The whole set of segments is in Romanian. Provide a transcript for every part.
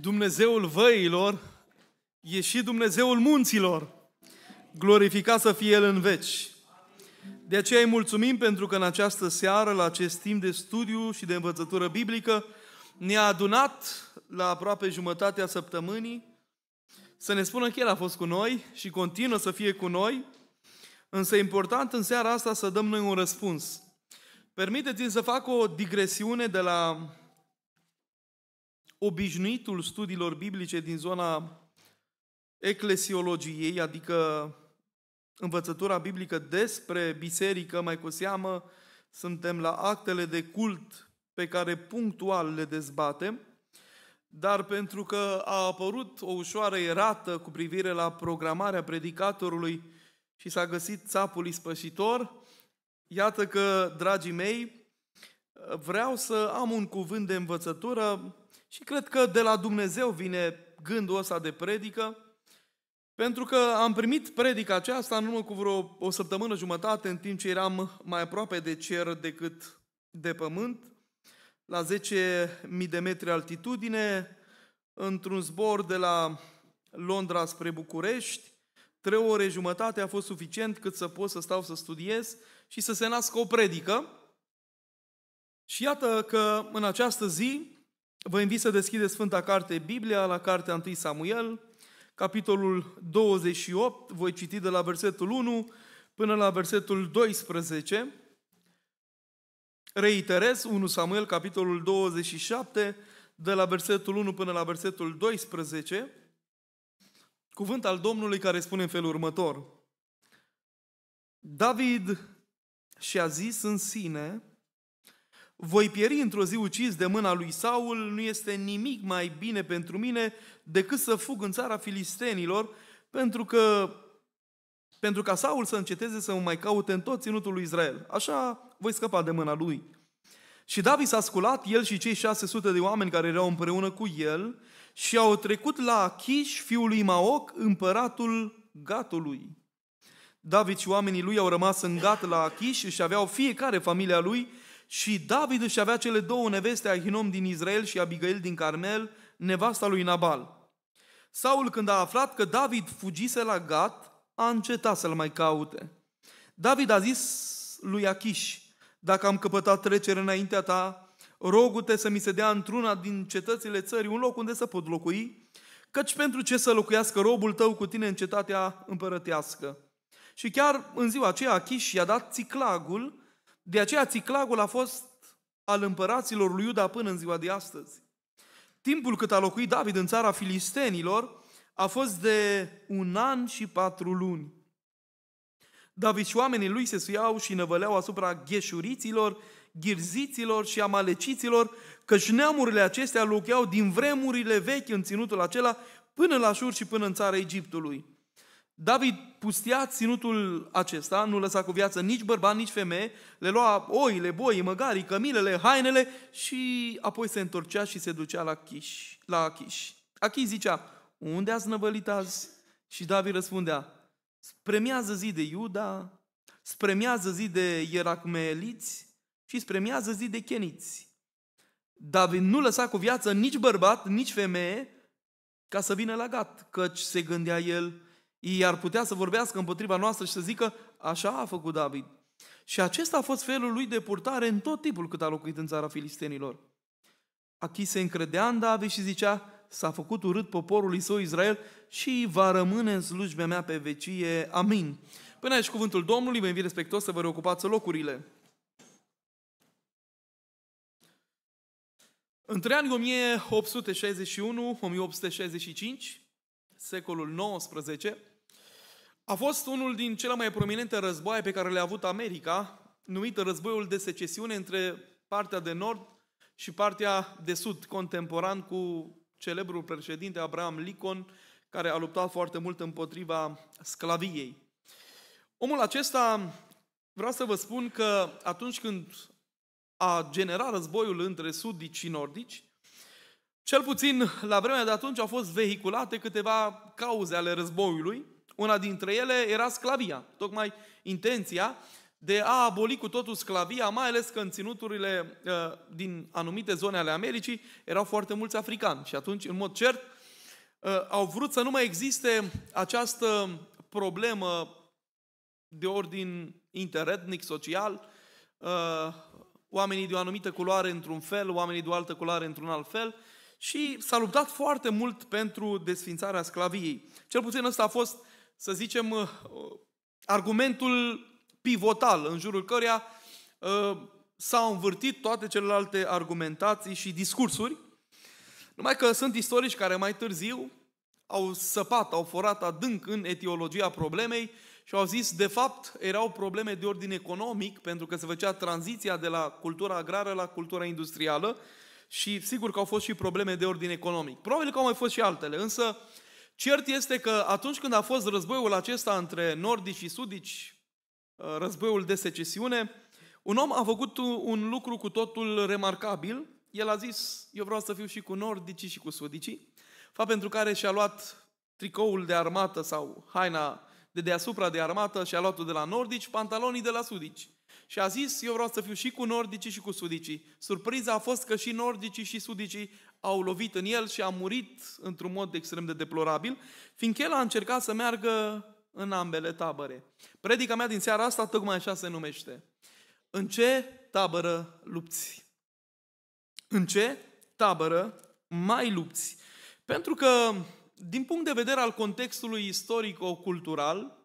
Dumnezeul văilor e și Dumnezeul munților. Glorificat să fie El în veci. De aceea îi mulțumim pentru că în această seară, la acest timp de studiu și de învățătură biblică, ne-a adunat la aproape jumătatea săptămânii să ne spună că El a fost cu noi și continuă să fie cu noi, însă important în seara asta să dăm noi un răspuns. Permiteți-mi să fac o digresiune de la obișnuitul studiilor biblice din zona eclesiologiei, adică învățătura biblică despre biserică, mai cu seamă, suntem la actele de cult pe care punctual le dezbatem, dar pentru că a apărut o ușoară erată cu privire la programarea predicatorului și s-a găsit țapul ispășitor, iată că, dragii mei, vreau să am un cuvânt de învățătură și cred că de la Dumnezeu vine gândul ăsta de predică, pentru că am primit predica aceasta în urmă cu vreo o săptămână jumătate, în timp ce eram mai aproape de cer decât de pământ, la 10.000 de metri altitudine, într-un zbor de la Londra spre București, trei ore jumătate a fost suficient cât să pot să stau să studiez și să se nască o predică. Și iată că în această zi Vă invit să deschideți Sfânta Carte Biblia la Cartea 1 Samuel, capitolul 28, voi citi de la versetul 1 până la versetul 12. Reiterez 1 Samuel, capitolul 27, de la versetul 1 până la versetul 12, cuvânt al Domnului care spune în felul următor. David și-a zis în sine, voi pieri într-o zi ucis de mâna lui Saul, nu este nimic mai bine pentru mine decât să fug în țara filistenilor, pentru că pentru ca Saul să înceteze să mă mai caute în tot ținutul lui Israel. Așa voi scăpa de mâna lui. Și David s-a sculat, el și cei 600 de oameni care erau împreună cu el, și au trecut la Achis fiul lui Maoc, împăratul Gatului. David și oamenii lui au rămas în Gat la Achis și aveau fiecare familia lui și David își avea cele două neveste, Ahinom din Israel și Abigail din Carmel, nevasta lui Nabal. Saul, când a aflat că David fugise la Gat, a încetat să-l mai caute. David a zis lui Achish, dacă am căpătat trecere înaintea ta, rogu-te să mi se dea într-una din cetățile țării un loc unde să pot locui, căci pentru ce să locuiască robul tău cu tine în cetatea împărătească? Și chiar în ziua aceea Achish i-a dat țiclagul de aceea țiclagul a fost al împăraților lui Iuda până în ziua de astăzi. Timpul cât a locuit David în țara filistenilor a fost de un an și patru luni. David și oamenii lui se suiau și năvăleau asupra gheșuriților, ghirziților și amaleciților, căci neamurile acestea locuiau din vremurile vechi în ținutul acela până la șur și până în țara Egiptului. David pustea ținutul acesta, nu lăsa cu viață nici bărbat, nici femeie, le lua oile, boii, măgarii, cămilele, hainele și apoi se întorcea și se ducea la Achis. La Achis, Achish zicea, unde ați năvălit azi? Și David răspundea, spremează zi de Iuda, spremează zi de Ieracmeeliți și spremează zi de Cheniți. David nu lăsa cu viață nici bărbat, nici femeie ca să vină la gat, căci se gândea el, ei ar putea să vorbească împotriva noastră și să zică, așa a făcut David. Și acesta a fost felul lui de purtare în tot timpul cât a locuit în țara filistenilor. Achi se încredea în David și zicea, s-a făcut urât poporului său Israel și va rămâne în slujbea mea pe vecie. Amin. Până aici cuvântul Domnului, vă invit respectos să vă reocupați locurile. Între anii 1861-1865, secolul 19, a fost unul din cele mai prominente războaie pe care le-a avut America, numită războiul de secesiune între partea de nord și partea de sud, contemporan cu celebrul președinte Abraham Lincoln, care a luptat foarte mult împotriva sclaviei. Omul acesta, vreau să vă spun că atunci când a generat războiul între sudici și nordici, cel puțin la vremea de atunci au fost vehiculate câteva cauze ale războiului, una dintre ele era sclavia, tocmai intenția de a aboli cu totul sclavia, mai ales că în ținuturile uh, din anumite zone ale Americii erau foarte mulți africani și atunci, în mod cert, uh, au vrut să nu mai existe această problemă de ordin interetnic, social, uh, oamenii de o anumită culoare într-un fel, oamenii de o altă culoare într-un alt fel și s-a luptat foarte mult pentru desfințarea sclaviei. Cel puțin ăsta a fost să zicem, uh, argumentul pivotal în jurul căreia uh, s-au învârtit toate celelalte argumentații și discursuri, numai că sunt istorici care mai târziu au săpat, au forat adânc în etiologia problemei și au zis, de fapt, erau probleme de ordin economic, pentru că se făcea tranziția de la cultura agrară la cultura industrială și sigur că au fost și probleme de ordin economic. Probabil că au mai fost și altele, însă uh, Cert este că atunci când a fost războiul acesta între nordici și sudici, uh, războiul de secesiune, un om a făcut un lucru cu totul remarcabil. El a zis, eu vreau să fiu și cu nordicii și cu sudicii, fapt pentru care și-a luat tricoul de armată sau haina de deasupra de armată și a luat-o de la nordici, pantalonii de la sudici. Și a zis, eu vreau să fiu și cu nordicii și cu sudicii. Surpriza a fost că și nordicii și sudicii au lovit în el și a murit într-un mod extrem de deplorabil, fiindcă el a încercat să meargă în ambele tabere. Predica mea din seara asta tocmai așa se numește. În ce tabără lupți? În ce tabără mai lupți? Pentru că, din punct de vedere al contextului istorico-cultural,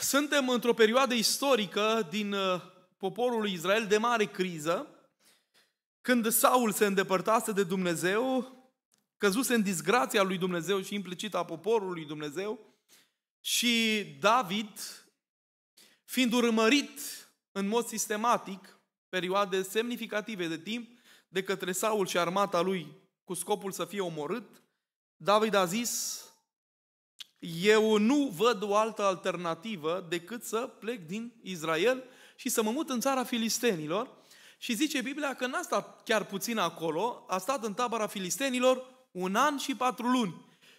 suntem într-o perioadă istorică din uh, poporul Israel de mare criză, când Saul se îndepărtase de Dumnezeu, căzuse în disgrația lui Dumnezeu și implicit a poporului Dumnezeu, și David, fiind urmărit în mod sistematic, perioade semnificative de timp, de către Saul și armata lui cu scopul să fie omorât, David a zis, eu nu văd o altă alternativă decât să plec din Israel și să mă mut în țara filistenilor. Și zice Biblia că n-a stat chiar puțin acolo, a stat în tabăra filistenilor un an și patru luni.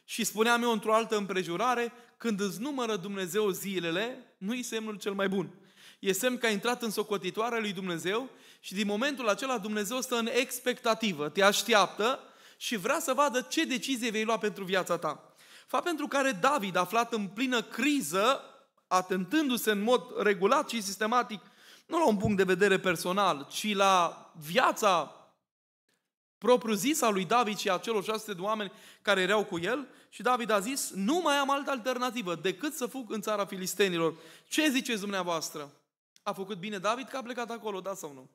Și spuneam eu într-o altă împrejurare, când îți numără Dumnezeu zilele, nu-i semnul cel mai bun. E semn că a intrat în socotitoarea lui Dumnezeu și din momentul acela Dumnezeu stă în expectativă, te așteaptă și vrea să vadă ce decizie vei lua pentru viața ta. Fapt pentru care David, aflat în plină criză, atentându-se în mod regulat și sistematic, nu la un punct de vedere personal, ci la viața propriu-zisă a lui David și a celor 600 de oameni care erau cu el, și David a zis, nu mai am altă alternativă decât să fug în țara filistenilor. Ce ziceți dumneavoastră? A făcut bine David că a plecat acolo, da sau nu?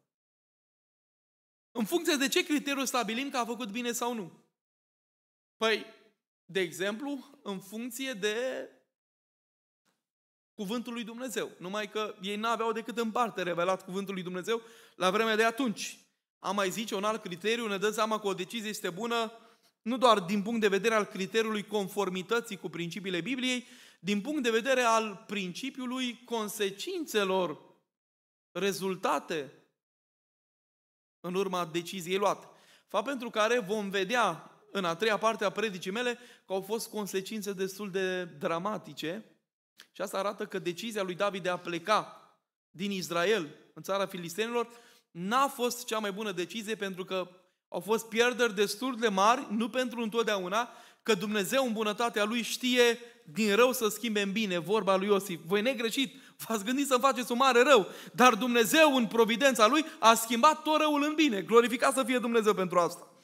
În funcție de ce criteriu stabilim că a făcut bine sau nu? Păi, de exemplu, în funcție de cuvântul lui Dumnezeu. Numai că ei n-aveau decât în parte revelat cuvântul lui Dumnezeu la vremea de atunci. Am mai zice un alt criteriu, ne dă seama că o decizie este bună nu doar din punct de vedere al criteriului conformității cu principiile Bibliei, din punct de vedere al principiului consecințelor rezultate în urma deciziei luate. Fapt pentru care vom vedea în a treia parte a predicii mele că au fost consecințe destul de dramatice și asta arată că decizia lui David de a pleca din Israel în țara filistenilor n-a fost cea mai bună decizie pentru că au fost pierderi destul de mari, nu pentru întotdeauna, că Dumnezeu în bunătatea Lui știe din rău să schimbe în bine, vorba lui Iosif. Voi negreșit, v-ați gândit să-mi faceți un mare rău, dar Dumnezeu în providența Lui a schimbat tot răul în bine. Glorificat să fie Dumnezeu pentru asta.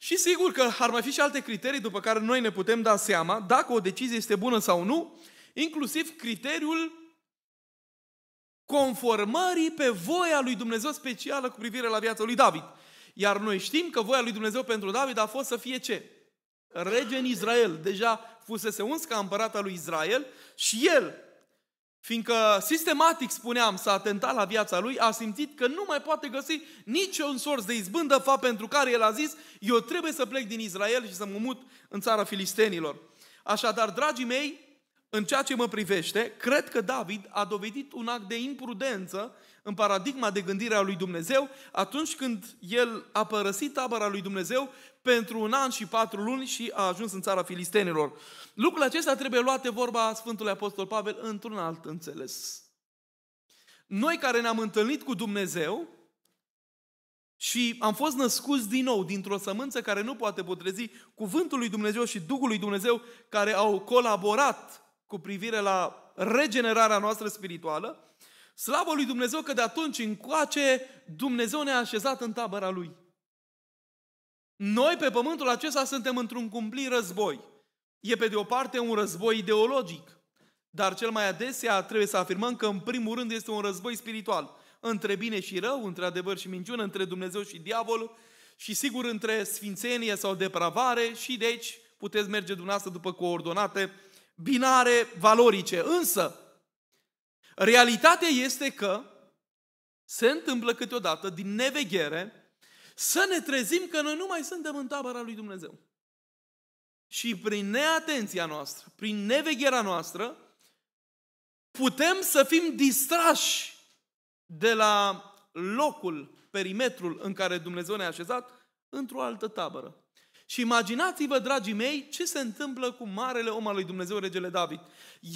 Și sigur că ar mai fi și alte criterii după care noi ne putem da seama dacă o decizie este bună sau nu, inclusiv criteriul conformării pe voia lui Dumnezeu specială cu privire la viața lui David. Iar noi știm că voia lui Dumnezeu pentru David a fost să fie ce? Rege în Israel. Deja fusese uns ca împărat al lui Israel și el Fiindcă sistematic, spuneam, s-a atentat la viața lui, a simțit că nu mai poate găsi niciun sorț de izbândă, fapt pentru care el a zis, eu trebuie să plec din Israel și să mă mut în țara filistenilor. Așadar, dragii mei, în ceea ce mă privește, cred că David a dovedit un act de imprudență în paradigma de gândire a lui Dumnezeu, atunci când el a părăsit tabăra lui Dumnezeu pentru un an și patru luni și a ajuns în țara filistenilor. Lucrul acesta trebuie luate vorba Sfântului Apostol Pavel într-un alt înțeles. Noi care ne-am întâlnit cu Dumnezeu și am fost născuți din nou dintr-o sămânță care nu poate potrezi cuvântul lui Dumnezeu și Duhul lui Dumnezeu care au colaborat cu privire la regenerarea noastră spirituală, Slavă lui Dumnezeu că de atunci încoace Dumnezeu ne-a așezat în tabăra Lui. Noi pe pământul acesta suntem într-un cumplit război. E pe de o parte un război ideologic, dar cel mai adesea trebuie să afirmăm că în primul rând este un război spiritual. Între bine și rău, între adevăr și minciună, între Dumnezeu și diavol și sigur între sfințenie sau depravare și deci puteți merge dumneavoastră după coordonate binare valorice. Însă, Realitatea este că se întâmplă câteodată, din neveghere, să ne trezim că noi nu mai suntem în tabăra lui Dumnezeu. Și prin neatenția noastră, prin nevegherea noastră, putem să fim distrași de la locul, perimetrul în care Dumnezeu ne-a așezat, într-o altă tabără. Și imaginați-vă, dragii mei, ce se întâmplă cu marele om al lui Dumnezeu, regele David.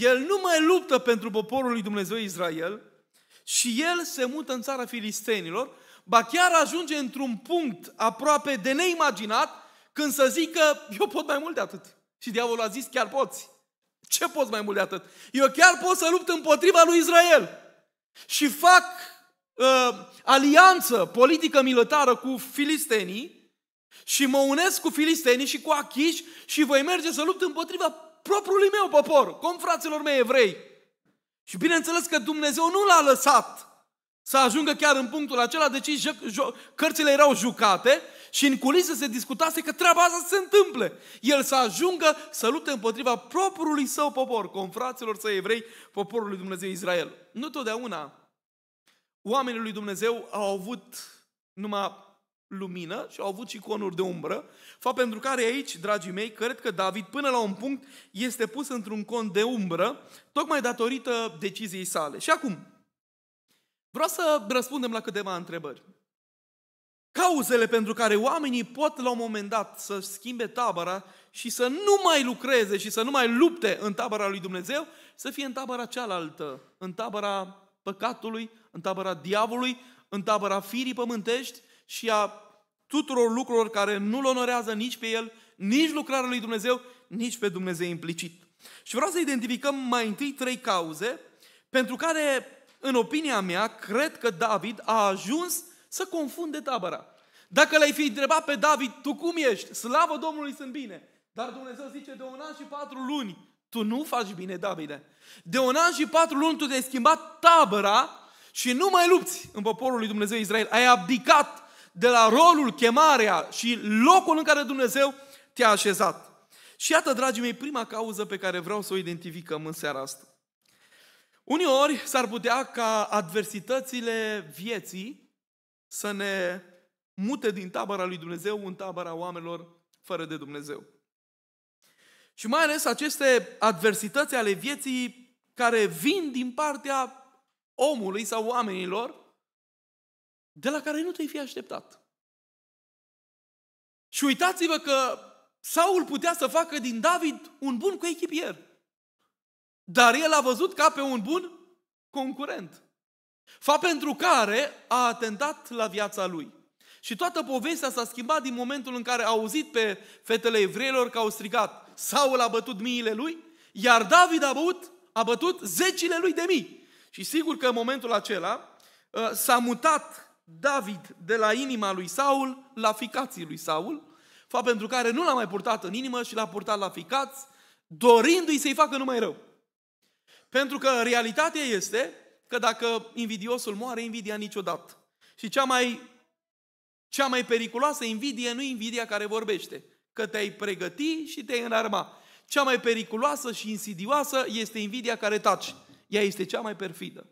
El nu mai luptă pentru poporul lui Dumnezeu Israel și el se mută în țara filistenilor, ba chiar ajunge într-un punct aproape de neimaginat când să zică, eu pot mai mult de atât. Și diavolul a zis, chiar poți. Ce poți mai mult de atât? Eu chiar pot să lupt împotriva lui Israel. Și fac uh, alianță politică militară cu filistenii, și mă unesc cu filistenii și cu achiși și voi merge să lupt împotriva propriului meu popor, fraților mei evrei. Și bineînțeles că Dumnezeu nu l-a lăsat să ajungă chiar în punctul acela, deci cărțile erau jucate și în culise se discutase că treaba asta se întâmple. El să ajungă să lupte împotriva propriului său popor, confraților săi evrei, poporul lui Dumnezeu Israel. Nu totdeauna oamenii lui Dumnezeu au avut numai lumină și au avut și conuri de umbră, fapt pentru care aici, dragii mei, cred că David până la un punct este pus într-un con de umbră, tocmai datorită deciziei sale. Și acum, vreau să răspundem la câteva întrebări. Cauzele pentru care oamenii pot la un moment dat să schimbe tabăra și să nu mai lucreze și să nu mai lupte în tabăra lui Dumnezeu, să fie în tabăra cealaltă, în tabăra păcatului, în tabăra diavolului, în tabăra firii pământești și a tuturor lucrurilor care nu-L onorează nici pe El, nici lucrarea lui Dumnezeu, nici pe Dumnezeu implicit. Și vreau să identificăm mai întâi trei cauze pentru care, în opinia mea, cred că David a ajuns să confunde tabăra. Dacă l-ai fi întrebat pe David, tu cum ești? Slavă Domnului, sunt bine. Dar Dumnezeu zice, de un an și patru luni, tu nu faci bine, Davide. De un an și patru luni tu te-ai schimbat tabăra și nu mai lupți în poporul lui Dumnezeu Israel. Ai abdicat de la rolul, chemarea și locul în care Dumnezeu te-a așezat. Și iată, dragii mei, prima cauză pe care vreau să o identificăm în seara asta. Uneori s-ar putea ca adversitățile vieții să ne mute din tabăra lui Dumnezeu în tabăra oamenilor fără de Dumnezeu. Și mai ales aceste adversități ale vieții care vin din partea omului sau oamenilor, de la care nu te-ai fi așteptat. Și uitați-vă că Saul putea să facă din David un bun coechipier. Dar el a văzut ca pe un bun concurent. fa pentru care a atentat la viața lui. Și toată povestea s-a schimbat din momentul în care a auzit pe fetele evreilor că au strigat Saul a bătut miile lui, iar David a băut, a bătut zecile lui de mii. Și sigur că în momentul acela uh, s-a mutat David de la inima lui Saul la ficații lui Saul, fapt pentru care nu l-a mai purtat în inimă și l-a purtat la ficați, dorindu-i să-i facă numai rău. Pentru că realitatea este că dacă invidiosul moare, invidia niciodată. Și cea mai, cea mai periculoasă invidie nu invidia care vorbește, că te-ai pregăti și te-ai înarma. Cea mai periculoasă și insidioasă este invidia care taci. Ea este cea mai perfidă.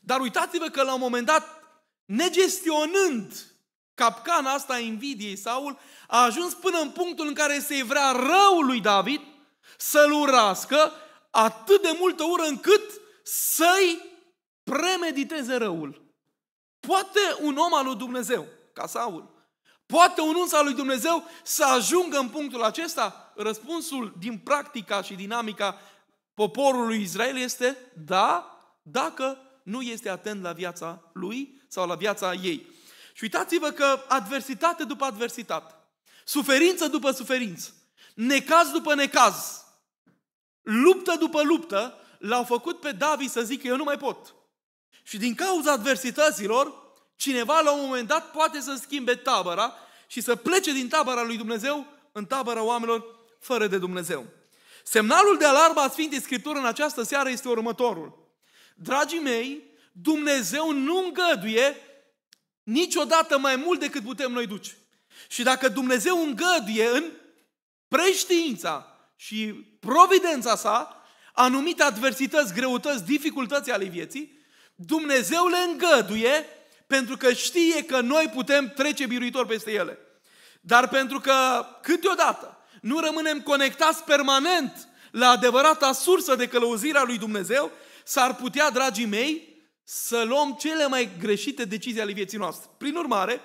Dar uitați-vă că la un moment dat negestionând capcana asta a invidiei Saul, a ajuns până în punctul în care se vrea răul lui David să-l urască atât de multă ură încât să-i premediteze răul. Poate un om al lui Dumnezeu, ca Saul, poate un uns al lui Dumnezeu să ajungă în punctul acesta? Răspunsul din practica și dinamica poporului Israel este da, dacă nu este atent la viața lui sau la viața ei. Și uitați-vă că adversitate după adversitate, suferință după suferință, necaz după necaz, luptă după luptă, l-au făcut pe David să zică eu nu mai pot. Și din cauza adversităților, cineva la un moment dat poate să schimbe tabăra și să plece din tabăra lui Dumnezeu în tabăra oamenilor fără de Dumnezeu. Semnalul de alarmă a Sfintei Scripturi în această seară este următorul. Dragii mei, Dumnezeu nu îngăduie niciodată mai mult decât putem noi duce. Și dacă Dumnezeu îngăduie în preștiința și providența sa anumite adversități, greutăți, dificultăți ale vieții, Dumnezeu le îngăduie pentru că știe că noi putem trece biruitor peste ele. Dar pentru că câteodată nu rămânem conectați permanent la adevărata sursă de călăuzirea lui Dumnezeu, s-ar putea, dragii mei, să luăm cele mai greșite decizii ale vieții noastre. Prin urmare,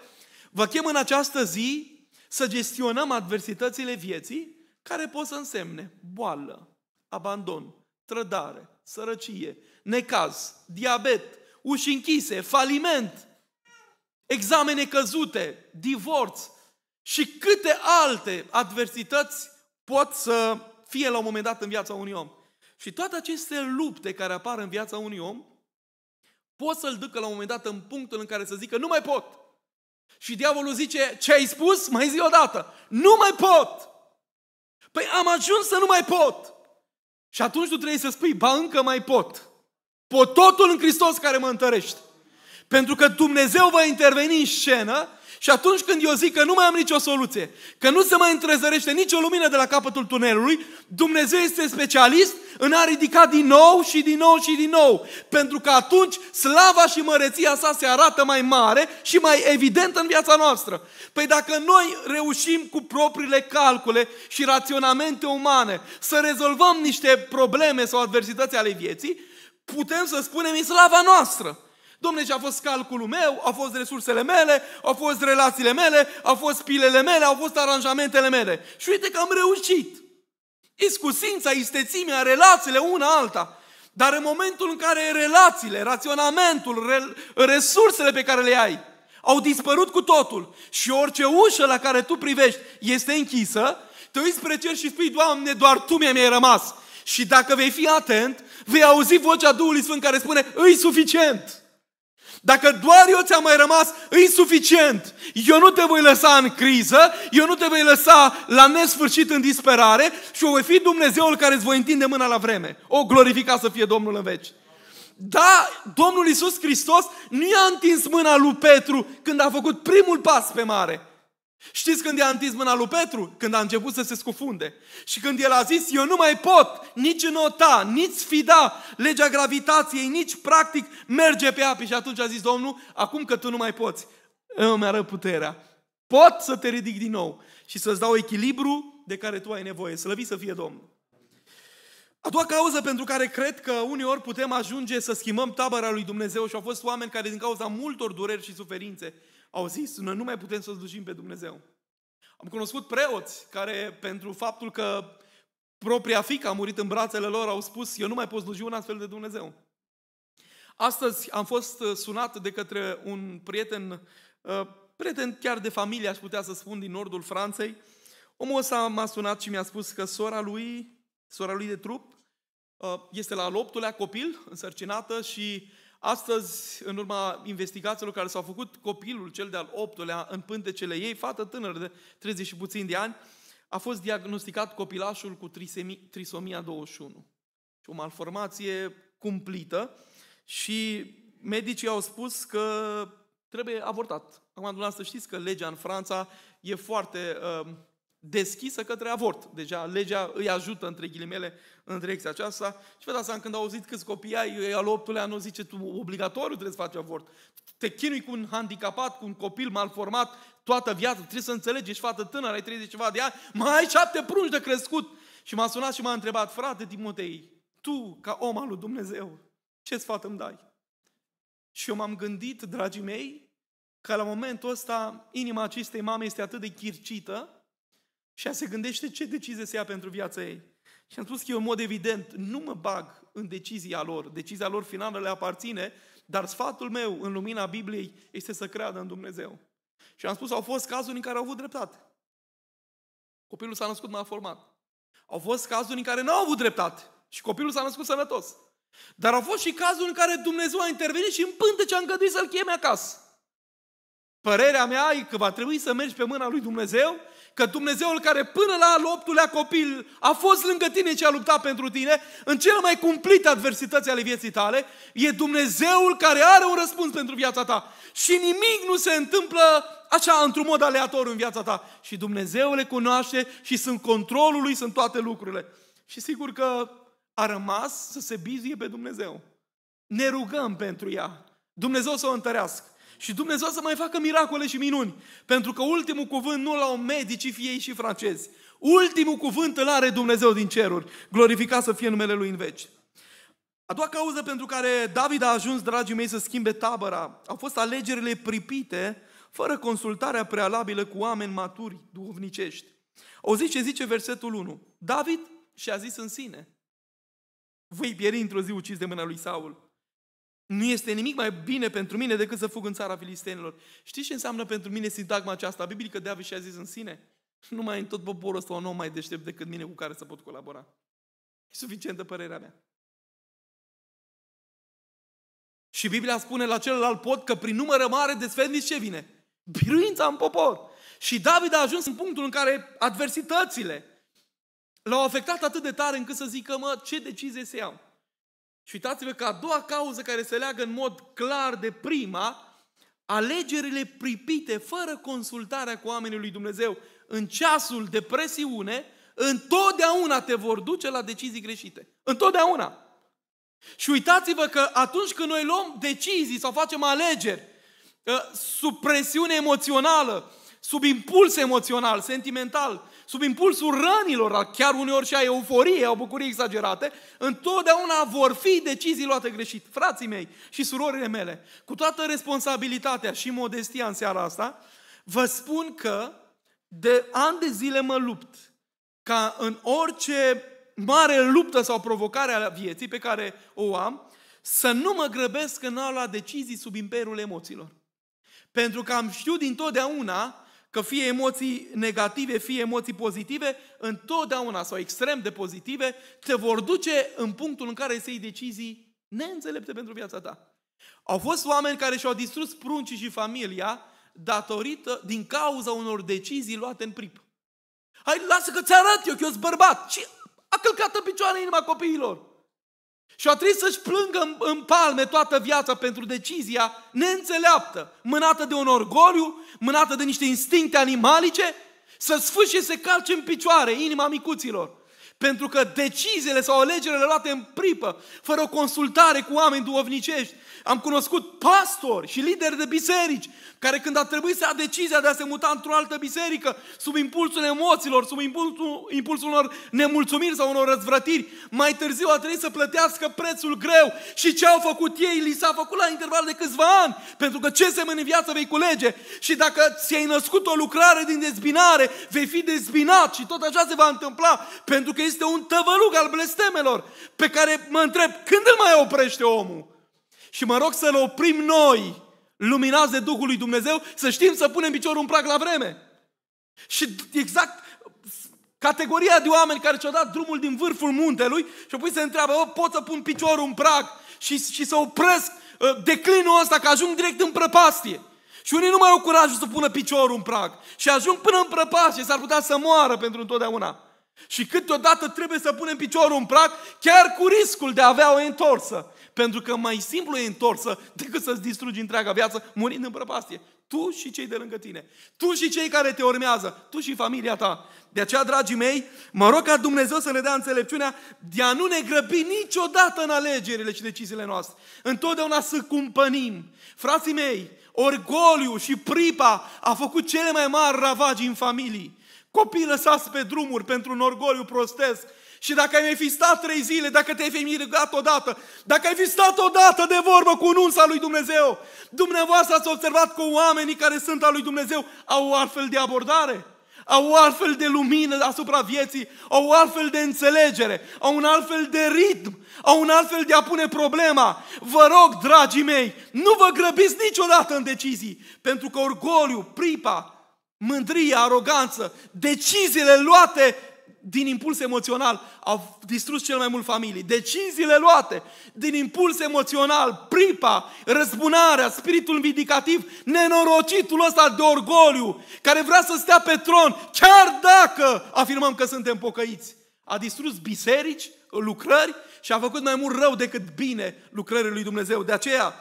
vă chem în această zi să gestionăm adversitățile vieții care pot să însemne boală, abandon, trădare, sărăcie, necaz, diabet, uși închise, faliment, examene căzute, divorț și câte alte adversități pot să fie la un moment dat în viața unui om. Și toate aceste lupte care apar în viața unui om Poți să-l ducă la un moment dat în punctul în care să zică, nu mai pot. Și diavolul zice, ce ai spus? Mai zi o dată. Nu mai pot! Păi am ajuns să nu mai pot! Și atunci tu trebuie să spui, ba încă mai pot. Pot totul în Hristos care mă întărește. Pentru că Dumnezeu va interveni în scenă și atunci când eu zic că nu mai am nicio soluție, că nu se mai întrezărește nicio lumină de la capătul tunelului, Dumnezeu este specialist în a ridica din nou și din nou și din nou. Pentru că atunci slava și măreția sa se arată mai mare și mai evidentă în viața noastră. Păi dacă noi reușim cu propriile calcule și raționamente umane să rezolvăm niște probleme sau adversități ale vieții, putem să spunem e slava noastră. Domne, și a fost calculul meu, au fost resursele mele, au fost relațiile mele, au fost pilele mele, au fost aranjamentele mele. Și uite că am reușit. Iscusința, istețimea, relațiile una alta. Dar în momentul în care relațiile, raționamentul, re- resursele pe care le ai, au dispărut cu totul și orice ușă la care tu privești este închisă, te uiți spre cer și spui, Doamne, doar Tu mi-ai rămas. Și dacă vei fi atent, vei auzi vocea Duhului Sfânt care spune, îi suficient. Dacă doar eu ți-am mai rămas, e suficient. Eu nu te voi lăsa în criză, eu nu te voi lăsa la nesfârșit în disperare și o voi fi Dumnezeul care îți voi întinde mâna la vreme. O, glorifica să fie Domnul în veci. Da, Domnul Iisus Hristos nu i-a întins mâna lui Petru când a făcut primul pas pe mare. Știți când i-a întins mâna lui Petru? Când a început să se scufunde. Și când el a zis, eu nu mai pot nici nota, nici sfida legea gravitației, nici practic merge pe api. Și atunci a zis, Domnul, acum că tu nu mai poți, îmi arăt puterea. Pot să te ridic din nou și să-ți dau echilibru de care tu ai nevoie. Slăvi să fie Domnul. A doua cauză pentru care cred că uneori putem ajunge să schimbăm tabăra lui Dumnezeu și au fost oameni care din cauza multor dureri și suferințe au zis, noi nu mai putem să slujim pe Dumnezeu. Am cunoscut preoți care, pentru faptul că propria fică a murit în brațele lor, au spus, eu nu mai pot sluji un astfel de Dumnezeu. Astăzi am fost uh, sunat de către un prieten, uh, prieten chiar de familie, aș putea să spun, din nordul Franței. Omul ăsta m-a sunat și mi-a spus că sora lui, sora lui de trup, uh, este la al optulea copil, însărcinată și Astăzi, în urma investigațiilor care s-au făcut, copilul cel de-al optulea în pântecele ei, fată tânără de 30 și puțin de ani, a fost diagnosticat copilașul cu trisomia, 21. O malformație cumplită și medicii au spus că trebuie avortat. Acum, dumneavoastră știți că legea în Franța e foarte uh, deschisă către avort. Deja legea îi ajută, între ghilimele, în direcția aceasta. Și vă dați seama, când au auzit câți copii ai, al optulea nu zice, tu obligatoriu trebuie să faci avort. Te chinui cu un handicapat, cu un copil malformat, toată viața, trebuie să înțelegi, ești fată tânără, ai 30 ceva de ani, mai ai șapte prunci de crescut. Și m-a sunat și m-a întrebat, frate Timotei, tu, ca om al lui Dumnezeu, ce sfat îmi dai? Și eu m-am gândit, dragii mei, că la momentul ăsta inima acestei mame este atât de chircită, și ea se gândește ce decizie se ia pentru viața ei. Și am spus că eu, în mod evident, nu mă bag în decizia lor. Decizia lor finală le aparține, dar sfatul meu în lumina Bibliei este să creadă în Dumnezeu. Și am spus, au fost cazuri în care au avut dreptate. Copilul s-a născut malformat. Au fost cazuri în care nu au avut dreptate și copilul s-a născut sănătos. Dar au fost și cazuri în care Dumnezeu a intervenit și în ce a îngăduit să-l cheme acasă. Părerea mea e că va trebui să mergi pe mâna lui Dumnezeu că Dumnezeul care până la al optulea copil a fost lângă tine și a luptat pentru tine, în cele mai cumplite adversități ale vieții tale, e Dumnezeul care are un răspuns pentru viața ta. Și nimic nu se întâmplă așa, într-un mod aleator, în viața ta. Și Dumnezeu le cunoaște și sunt controlul lui, sunt toate lucrurile. Și sigur că a rămas să se bizuie pe Dumnezeu. Ne rugăm pentru ea. Dumnezeu să o întărească. Și Dumnezeu să mai facă miracole și minuni. Pentru că ultimul cuvânt nu l-au medicii, fie ei și francezi. Ultimul cuvânt îl are Dumnezeu din ceruri. Glorificat să fie numele Lui în veci. A doua cauză pentru care David a ajuns, dragii mei, să schimbe tabăra au fost alegerile pripite, fără consultarea prealabilă cu oameni maturi, duhovnicești. Auziți ce zice versetul 1. David și-a zis în sine, voi pieri într-o zi ucis de mâna lui Saul. Nu este nimic mai bine pentru mine decât să fug în țara filistenilor. Știți ce înseamnă pentru mine sintagma aceasta biblică? De și a zis în sine. Nu mai în tot poporul ăsta un om mai deștept decât mine cu care să pot colabora. E suficientă părerea mea. Și Biblia spune la celălalt pod că prin numără mare de sfetnici ce vine? Biruința în popor. Și David a ajuns în punctul în care adversitățile l-au afectat atât de tare încât să zică, mă, ce decizie să iau? Și uitați-vă că a doua cauză care se leagă în mod clar de prima, alegerile pripite fără consultarea cu oamenii lui Dumnezeu în ceasul de presiune, întotdeauna te vor duce la decizii greșite. Întotdeauna. Și uitați-vă că atunci când noi luăm decizii sau facem alegeri ă, sub presiune emoțională, sub impuls emoțional, sentimental, sub impulsul rănilor, chiar uneori și a euforiei, a bucuriei exagerate, întotdeauna vor fi decizii luate greșit. Frații mei și surorile mele, cu toată responsabilitatea și modestia în seara asta, vă spun că de ani de zile mă lupt ca în orice mare luptă sau provocare a vieții pe care o am, să nu mă grăbesc în a lua decizii sub imperiul emoțiilor. Pentru că am știut dintotdeauna Că fie emoții negative, fie emoții pozitive, întotdeauna sau extrem de pozitive, te vor duce în punctul în care să iei decizii neînțelepte pentru viața ta. Au fost oameni care și-au distrus pruncii și familia datorită, din cauza unor decizii luate în prip. Hai, lasă că ți arăt eu, că eu sunt bărbat. Și a călcat în picioare inima copiilor. Și a trebuit să-și plângă în, în palme toată viața pentru decizia neînțeleaptă, mânată de un orgoliu, mânată de niște instincte animalice, să sfâșie să calce în picioare inima micuților. Pentru că deciziile sau alegerile luate în pripă, fără o consultare cu oameni duovnicești, am cunoscut pastori și lideri de biserici care când a trebuit să ia decizia de a se muta într-o altă biserică, sub impulsul emoțiilor, sub impulsul, impulsul unor nemulțumiri sau unor răzvrătiri, mai târziu a trebuit să plătească prețul greu. Și ce au făcut ei, li s-a făcut la interval de câțiva ani, pentru că ce semeni în viață vei culege. Și dacă ți-ai născut o lucrare din dezbinare, vei fi dezbinat și tot așa se va întâmpla, pentru că este un tăvălug al blestemelor, pe care mă întreb, când îl mai oprește omul? Și mă rog să-l oprim noi, luminați de Duhul lui Dumnezeu, să știm să punem piciorul în prag la vreme. Și exact categoria de oameni care și-au dat drumul din vârful muntelui și apoi se întreabă, o, oh, pot să pun piciorul în prag și, și să opresc uh, declinul ăsta, că ajung direct în prăpastie. Și unii nu mai au curajul să pună piciorul în prag și ajung până în prăpastie, s-ar putea să moară pentru întotdeauna. Și câteodată trebuie să punem piciorul în prag, chiar cu riscul de a avea o întorsă. Pentru că mai simplu e întorsă decât să-ți distrugi întreaga viață murind în prăpastie. Tu și cei de lângă tine. Tu și cei care te urmează. Tu și familia ta. De aceea, dragii mei, mă rog ca Dumnezeu să ne dea înțelepciunea de a nu ne grăbi niciodată în alegerile și deciziile noastre. Întotdeauna să cumpănim. Frații mei, orgoliu și pripa a făcut cele mai mari ravagi în familii. Copii lăsați pe drumuri pentru un orgoliu prostesc și dacă ai mai fi stat trei zile, dacă te-ai fi mirigat odată, dacă ai fi stat odată de vorbă cu nunța lui Dumnezeu, dumneavoastră ați observat că oamenii care sunt al lui Dumnezeu au o altfel de abordare, au o altfel de lumină asupra vieții, au o altfel de înțelegere, au un altfel de ritm, au un altfel de a pune problema. Vă rog, dragii mei, nu vă grăbiți niciodată în decizii, pentru că orgoliu, pripa, mândrie, aroganță, deciziile luate din impuls emoțional au distrus cel mai mult familii. Deciziile luate din impuls emoțional, pripa, răzbunarea, spiritul vindicativ, nenorocitul ăsta de orgoliu, care vrea să stea pe tron, chiar dacă afirmăm că suntem pocăiți. A distrus biserici, lucrări și a făcut mai mult rău decât bine lucrările lui Dumnezeu. De aceea,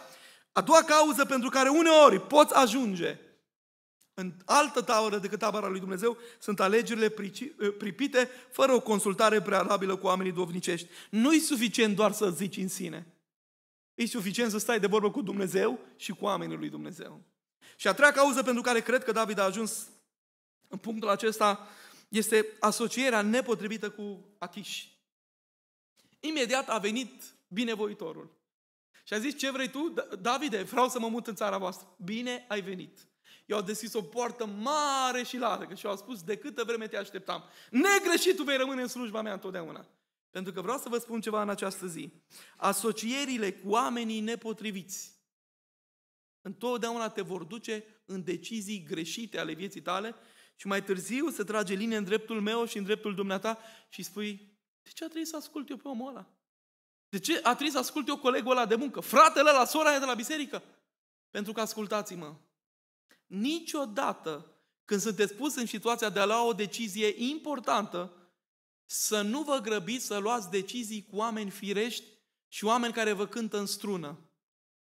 a doua cauză pentru care uneori poți ajunge în altă tabără decât tabăra lui Dumnezeu sunt alegerile eh, pripite fără o consultare prealabilă cu oamenii dovnicești. Nu-i suficient doar să zici în sine. E suficient să stai de vorbă cu Dumnezeu și cu oamenii lui Dumnezeu. Și a treia cauză pentru care cred că David a ajuns în punctul acesta este asocierea nepotrivită cu Achiș. Imediat a venit binevoitorul. Și a zis, ce vrei tu? Da-, Davide, vreau să mă mut în țara voastră. Bine ai venit i-au deschis o poartă mare și largă și au spus, de câtă vreme te așteptam. Negreșit, tu vei rămâne în slujba mea întotdeauna. Pentru că vreau să vă spun ceva în această zi. Asocierile cu oamenii nepotriviți întotdeauna te vor duce în decizii greșite ale vieții tale și mai târziu se trage linie în dreptul meu și în dreptul dumneata și spui, de ce a trebuit să ascult eu pe omul ăla? De ce a trebuit să ascult eu colegul ăla de muncă? Fratele la sora de la biserică? Pentru că ascultați-mă, niciodată când sunteți pus în situația de a lua o decizie importantă, să nu vă grăbiți să luați decizii cu oameni firești și oameni care vă cântă în strună.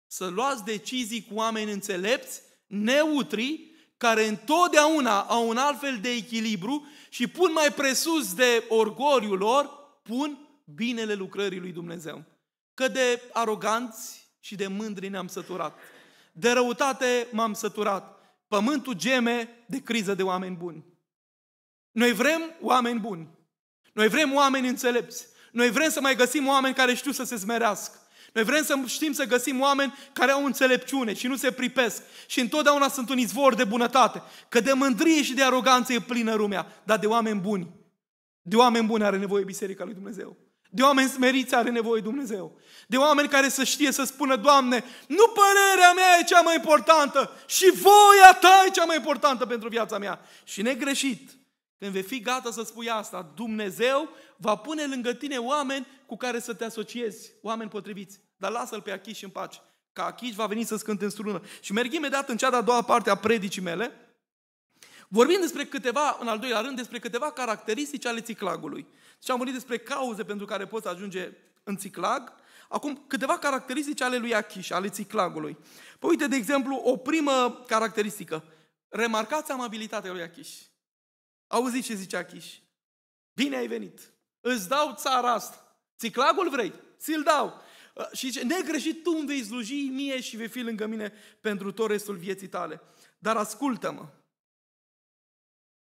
Să luați decizii cu oameni înțelepți, neutri, care întotdeauna au un alt fel de echilibru și pun mai presus de orgoliul lor, pun binele lucrării lui Dumnezeu. Că de aroganți și de mândri ne-am săturat. De răutate m-am săturat pământul geme de criză de oameni buni. Noi vrem oameni buni. Noi vrem oameni înțelepți. Noi vrem să mai găsim oameni care știu să se smerească. Noi vrem să știm să găsim oameni care au înțelepciune și nu se pripesc și întotdeauna sunt un izvor de bunătate. Că de mândrie și de aroganță e plină lumea, dar de oameni buni. De oameni buni are nevoie Biserica lui Dumnezeu. De oameni smeriți are nevoie Dumnezeu. De oameni care să știe să spună, Doamne, nu părerea mea e cea mai importantă și voia Ta e cea mai importantă pentru viața mea. Și negreșit, când vei fi gata să spui asta, Dumnezeu va pune lângă tine oameni cu care să te asociezi, oameni potriviți. Dar lasă-l pe Achish în pace, că Achish va veni să-ți cânte în strună. Și merg imediat în cea de-a doua parte a predicii mele, vorbind despre câteva, în al doilea rând, despre câteva caracteristici ale țiclagului și am vorbit despre cauze pentru care poți ajunge în țiclag. Acum, câteva caracteristici ale lui Achish, ale țiclagului. Păi uite, de exemplu, o primă caracteristică. Remarcați amabilitatea lui Achish. Auziți ce zice Achish. Bine ai venit. Îți dau țara asta. Țiclagul vrei? Ți-l dau. Uh, și zice, negreșit tu îmi vei sluji mie și vei fi lângă mine pentru tot restul vieții tale. Dar ascultă-mă.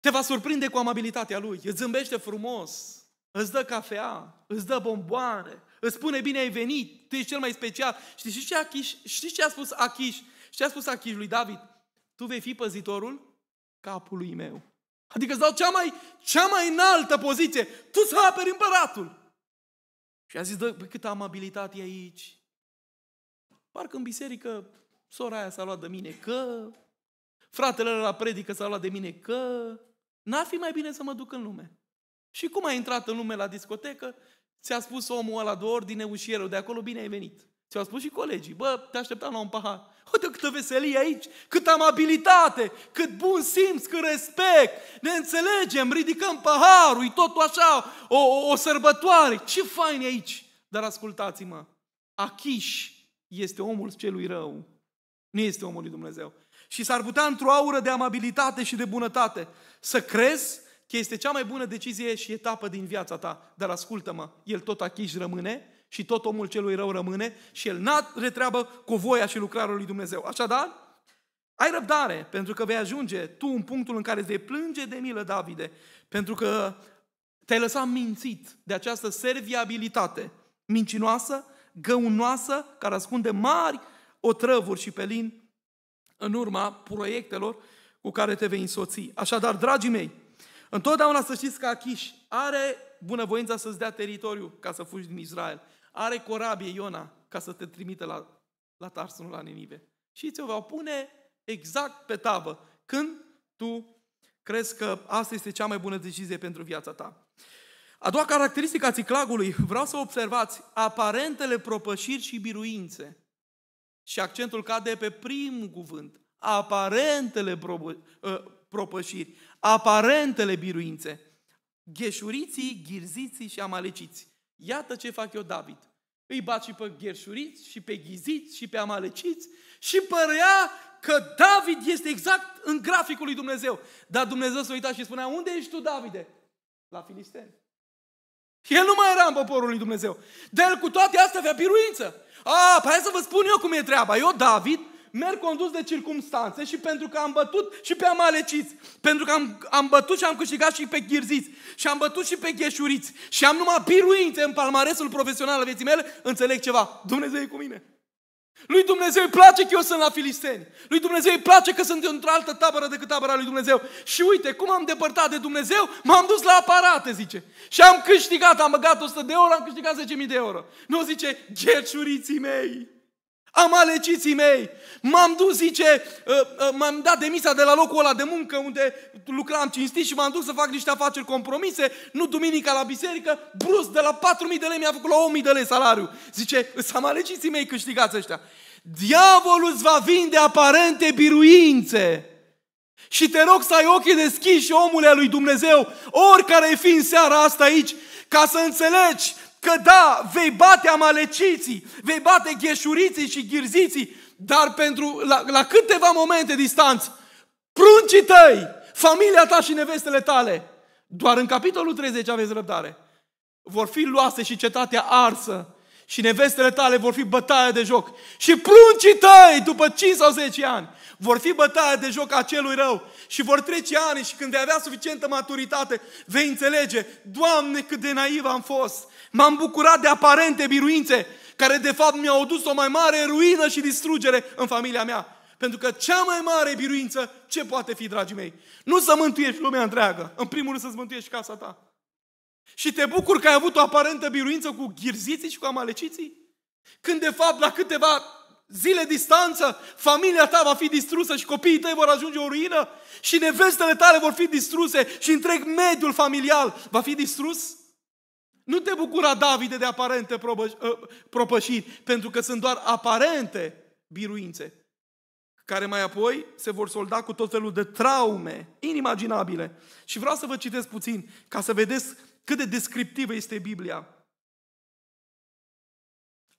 Te va surprinde cu amabilitatea lui. Îți zâmbește frumos îți dă cafea, îți dă bomboane, îți spune bine ai venit, tu ești cel mai special. Știi ce, Achish, știi ce a spus Achish? Ce a spus Achish lui David? Tu vei fi păzitorul capului meu. Adică îți dau cea mai, cea mai înaltă poziție. Tu să aperi împăratul. Și a zis, dă, bă, câtă amabilitate e aici. Parcă în biserică sora aia s-a luat de mine că, fratele la predică s-a luat de mine că, n-ar fi mai bine să mă duc în lume. Și cum ai intrat în lume la discotecă, ți-a spus omul ăla de ordine, ușierul de acolo, bine ai venit. Ți-au spus și colegii, bă, te așteptam la un pahar. Uite câtă veselie aici, am amabilitate, cât bun simț, cât respect. Ne înțelegem, ridicăm paharul, e totul așa, o, o, o sărbătoare. Ce fain e aici! Dar ascultați-mă, Achiș este omul celui rău. Nu este omul lui Dumnezeu. Și s-ar putea într-o aură de amabilitate și de bunătate să crezi că este cea mai bună decizie și etapă din viața ta. Dar ascultă-mă, el tot achiși rămâne și tot omul celui rău rămâne și el n-a retreabă cu voia și lucrarea lui Dumnezeu. Așadar, ai răbdare, pentru că vei ajunge tu în punctul în care îți vei plânge de milă, Davide, pentru că te-ai lăsat mințit de această serviabilitate mincinoasă, găunoasă, care ascunde mari otrăvuri și pelin în urma proiectelor cu care te vei însoți. Așadar, dragii mei, Întotdeauna să știți că Achish are bunăvoința să-ți dea teritoriu ca să fugi din Israel. Are corabie Iona ca să te trimite la, la Tarsul, la Ninive. Și ți-o va pune exact pe tavă când tu crezi că asta este cea mai bună decizie pentru viața ta. A doua caracteristică a țiclagului, vreau să observați aparentele propășiri și biruințe. Și accentul cade pe primul cuvânt. Aparentele ă, propășiri aparentele biruințe, gheșuriții, ghirziții și amaleciți. Iată ce fac eu, David. Îi bat și pe gheșuriți, și pe ghiziți, și pe amaleciți și părea că David este exact în graficul lui Dumnezeu. Dar Dumnezeu s-a uitat și spunea, unde ești tu, Davide? La Filisteni. El nu mai era în poporul lui Dumnezeu. Dar el cu toate astea avea biruință. A, păi hai să vă spun eu cum e treaba. Eu, David, merg condus de circumstanțe și pentru că am bătut și pe amaleciți, pentru că am, am bătut și am câștigat și pe ghirziți, și am bătut și pe gheșuriți, și am numai biruințe în palmaresul profesional al vieții mele, înțeleg ceva. Dumnezeu e cu mine. Lui Dumnezeu îi place că eu sunt la filisteni. Lui Dumnezeu îi place că sunt într-o altă tabără decât tabăra lui Dumnezeu. Și uite, cum am depărtat de Dumnezeu, m-am dus la aparate, zice. Și am câștigat, am băgat 100 de euro, am câștigat 10.000 de euro. Nu zice, gerciuriții mei, am aleciții mei! M-am dus, zice, uh, uh, m-am dat demisia de la locul ăla de muncă unde lucram cinstit și m-am dus să fac niște afaceri compromise, nu duminica la biserică, brus de la 4.000 de lei mi-a făcut la 1.000 de lei salariu. Zice, să aleciții mei câștigați ăștia. Diavolul îți va vinde aparente biruințe. Și te rog să ai ochii deschiși, omule al lui Dumnezeu, oricare ai fi în seara asta aici, ca să înțelegi că da, vei bate amaleciții, vei bate gheșuriții și ghirziții, dar pentru, la, la câteva momente distanță pruncii tăi, familia ta și nevestele tale, doar în capitolul 30 aveți răbdare, vor fi luase și cetatea arsă și nevestele tale vor fi bătaie de joc. Și pruncii tăi, după 5 sau 10 ani, vor fi bătaie de joc a celui rău. Și vor trece ani și când vei avea suficientă maturitate, vei înțelege, Doamne, cât de naiv am fost. M-am bucurat de aparente biruințe, care de fapt mi-au dus o mai mare ruină și distrugere în familia mea. Pentru că cea mai mare biruință, ce poate fi, dragii mei? Nu să mântuiești lumea întreagă. În primul rând să-ți mântuiești casa ta. Și te bucur că ai avut o aparentă biruință cu ghirziții și cu amaleciții? Când de fapt la câteva zile distanță, familia ta va fi distrusă și copiii tăi vor ajunge o ruină și nevestele tale vor fi distruse și întreg mediul familial va fi distrus? Nu te bucura, Davide, de aparente ă, propășiri, pentru că sunt doar aparente biruințe, care mai apoi se vor solda cu tot felul de traume inimaginabile. Și vreau să vă citesc puțin, ca să vedeți cât de descriptivă este Biblia.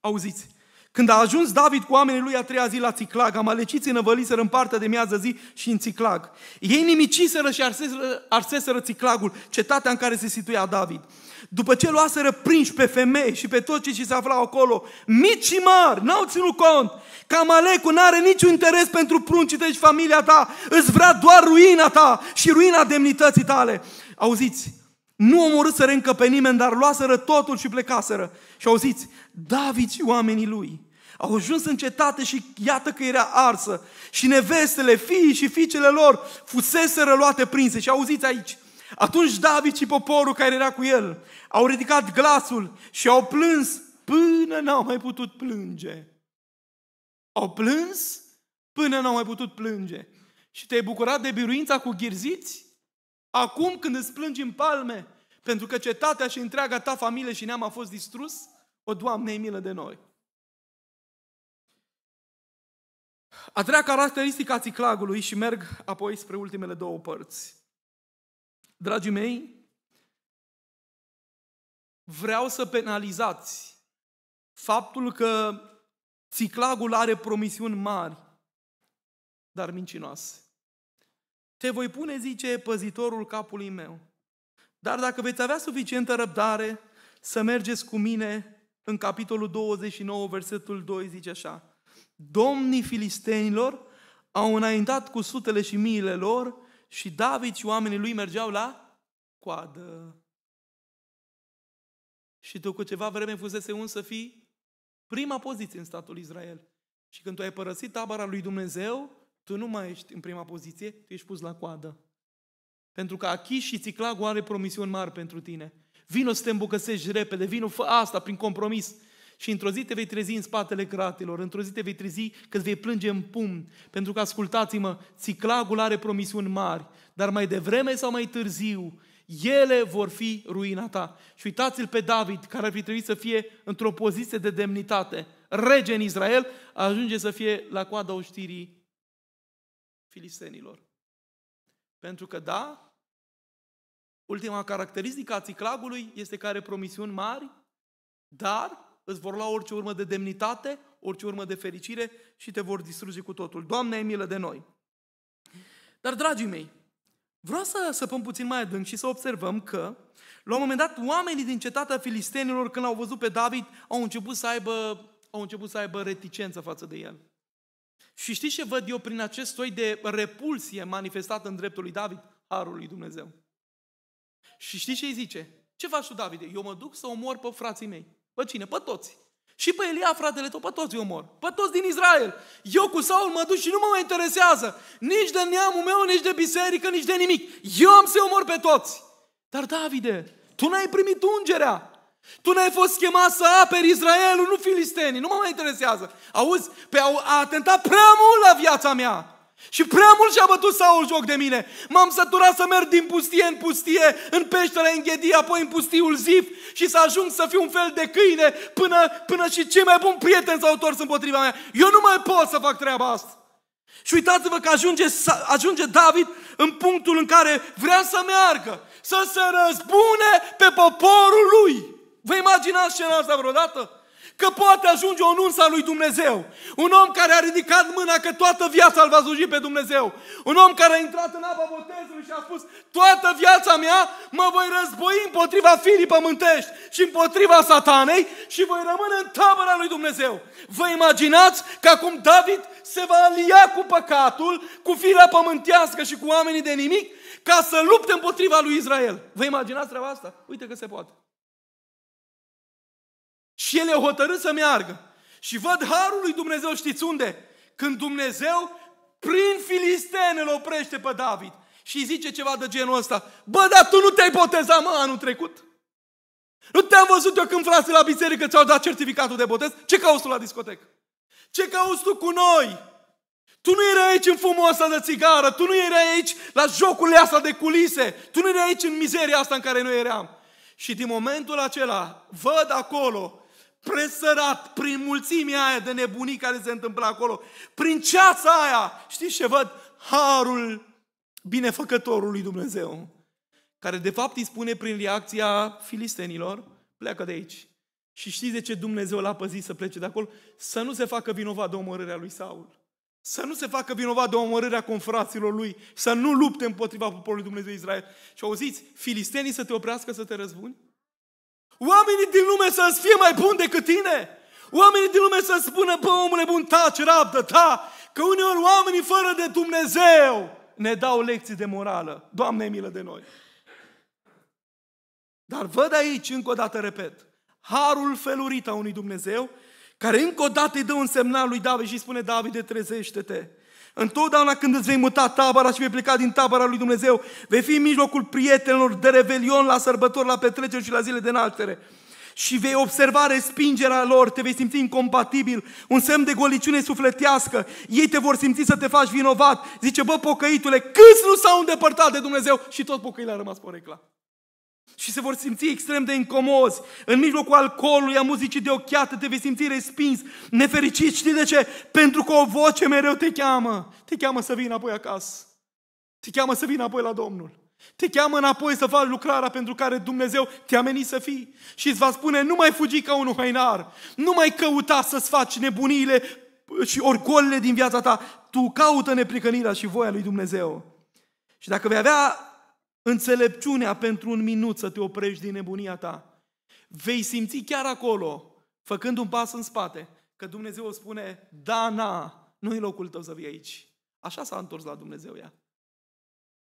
Auziți, când a ajuns David cu oamenii lui a treia zi la Țiclag, amaleciții năvăliseră în partea de miază zi și în Țiclag. Ei nimiciseră și arseseră, arseseră Țiclagul, cetatea în care se situia David. După ce luaseră prinși pe femei și pe toți cei ce se aflau acolo, mici și mari, n-au ținut cont că Amalecul nu are niciun interes pentru pruncii tăi și familia ta, îți vrea doar ruina ta și ruina demnității tale. Auziți, nu omorâsără încă pe nimeni, dar luaseră totul și plecaseră. Și auziți, David și oamenii lui au ajuns în cetate și iată că era arsă. Și nevestele, fiii și fiicele lor fuseseră luate prinse. Și auziți aici, atunci David și poporul care era cu el au ridicat glasul și au plâns până n-au mai putut plânge. Au plâns până n-au mai putut plânge. Și te-ai bucurat de biruința cu ghirziți? Acum când îți plângi în palme pentru că cetatea și întreaga ta familie și neam a fost distrus, o, Doamne, e milă de noi. A treia caracteristică a țiclagului și merg apoi spre ultimele două părți. Dragii mei, vreau să penalizați faptul că țiclagul are promisiuni mari, dar mincinoase. Te voi pune, zice, păzitorul capului meu. Dar dacă veți avea suficientă răbdare să mergeți cu mine, în capitolul 29, versetul 2 zice așa, Domnii filistenilor au înaintat cu sutele și miile lor și David și oamenii lui mergeau la coadă. Și tu cu ceva vreme fusese un să fii prima poziție în statul Israel. Și când tu ai părăsit tabăra lui Dumnezeu, tu nu mai ești în prima poziție, tu ești pus la coadă. Pentru că Achi și Țiclagul are promisiuni mari pentru tine. Vino să te îmbucăsești repede, vino fă asta prin compromis. Și într-o zi te vei trezi în spatele cratilor, într-o zi te vei trezi că vei plânge în pumn. Pentru că, ascultați-mă, Țiclagul are promisiuni mari, dar mai devreme sau mai târziu, ele vor fi ruina ta. Și uitați-l pe David, care ar fi trebuit să fie într-o poziție de demnitate, rege în Israel, ajunge să fie la coada oștirii filistenilor. Pentru că, da, ultima caracteristică a ciclagului este că are promisiuni mari, dar îți vor lua orice urmă de demnitate, orice urmă de fericire și te vor distruge cu totul. Doamne, ai milă de noi! Dar, dragii mei, vreau să săpăm puțin mai adânc și să observăm că, la un moment dat, oamenii din cetatea filistenilor, când l-au văzut pe David, au început să aibă, au început să aibă reticență față de el. Și știți ce văd eu prin acest soi de repulsie manifestată în dreptul lui David? Harul lui Dumnezeu. Și știți ce îi zice? Ce faci tu, David? Eu mă duc să omor pe frații mei. Pe cine? Pe toți. Și pe Elia, fratele tău, pe toți omor. Pe toți din Israel. Eu cu Saul mă duc și nu mă mai interesează. Nici de neamul meu, nici de biserică, nici de nimic. Eu am să omor pe toți. Dar, Davide, tu n-ai primit ungerea. Tu n-ai fost chemat să aperi Israelul, nu filistenii, nu mă mai interesează. Auzi, pe a atentat prea mult la viața mea. Și prea mult și-a bătut Saul joc de mine. M-am săturat să merg din pustie în pustie, în în ghedie, apoi în pustiul Zif și să ajung să fiu un fel de câine până, până și cei mai buni prieteni s-au întors împotriva mea. Eu nu mai pot să fac treaba asta. Și uitați-vă că ajunge, ajunge David în punctul în care vrea să meargă, să se răzbune pe poporul lui. Vă imaginați scena asta vreodată? Că poate ajunge o a lui Dumnezeu. Un om care a ridicat mâna că toată viața îl va sluji pe Dumnezeu. Un om care a intrat în apa botezului și a spus toată viața mea mă voi război împotriva firii pământești și împotriva satanei și voi rămâne în tabăra lui Dumnezeu. Vă imaginați că acum David se va alia cu păcatul, cu firea pământească și cu oamenii de nimic ca să lupte împotriva lui Israel. Vă imaginați treaba asta? Uite că se poate. Și el e hotărât să meargă. Și văd harul lui Dumnezeu, știți unde? Când Dumnezeu prin filisten îl oprește pe David și zice ceva de genul ăsta. Bă, dar tu nu te-ai botezat, mă, anul trecut? Nu te-am văzut eu când frații la biserică ți-au dat certificatul de botez? Ce cauți tu la discotecă? Ce cauți tu cu noi? Tu nu erai aici în fumul ăsta de țigară, tu nu erai aici la jocurile astea de culise, tu nu erai aici în mizeria asta în care noi eram. Și din momentul acela văd acolo presărat prin mulțimea aia de nebunii care se întâmplă acolo, prin ceața aia, știți ce văd? Harul binefăcătorului Dumnezeu, care de fapt îi spune prin reacția filistenilor, pleacă de aici. Și știți de ce Dumnezeu l-a păzit să plece de acolo? Să nu se facă vinovat de omorârea lui Saul. Să nu se facă vinovat de omorârea confraților lui, să nu lupte împotriva poporului Dumnezeu Israel. Și auziți, filistenii să te oprească să te răzbuni? Oamenii din lume să-ți fie mai buni decât tine. Oamenii din lume să spună, bă, omule bun, taci, rabdă, ta, că uneori oamenii fără de Dumnezeu ne dau lecții de morală. Doamne, milă de noi! Dar văd aici, încă o dată repet, harul felurit a unui Dumnezeu, care încă o dată îi dă un semnal lui David și spune, David, trezește-te! Întotdeauna când îți vei muta tabăra și vei pleca din tabăra lui Dumnezeu, vei fi în mijlocul prietenilor de revelion, la sărbători, la petreceri și la zile de naștere. Și vei observa respingerea lor, te vei simți incompatibil, un semn de goliciune sufletească. Ei te vor simți să te faci vinovat. Zice, bă, pocăitule, câți nu s-au îndepărtat de Dumnezeu? Și tot pocăile a rămas porecla și se vor simți extrem de incomozi. În mijlocul alcoolului, a muzicii de ochiată, te vei simți respins, nefericit. Știi de ce? Pentru că o voce mereu te cheamă. Te cheamă să vii înapoi acasă. Te cheamă să vii înapoi la Domnul. Te cheamă înapoi să faci lucrarea pentru care Dumnezeu te-a menit să fii. Și îți va spune, nu mai fugi ca un hainar. Nu mai căuta să-ți faci nebunile și orgolile din viața ta. Tu caută nepricănirea și voia lui Dumnezeu. Și dacă vei avea înțelepciunea pentru un minut să te oprești din nebunia ta. Vei simți chiar acolo, făcând un pas în spate, că Dumnezeu spune, da, na, nu-i locul tău să vii aici. Așa s-a întors la Dumnezeu ea.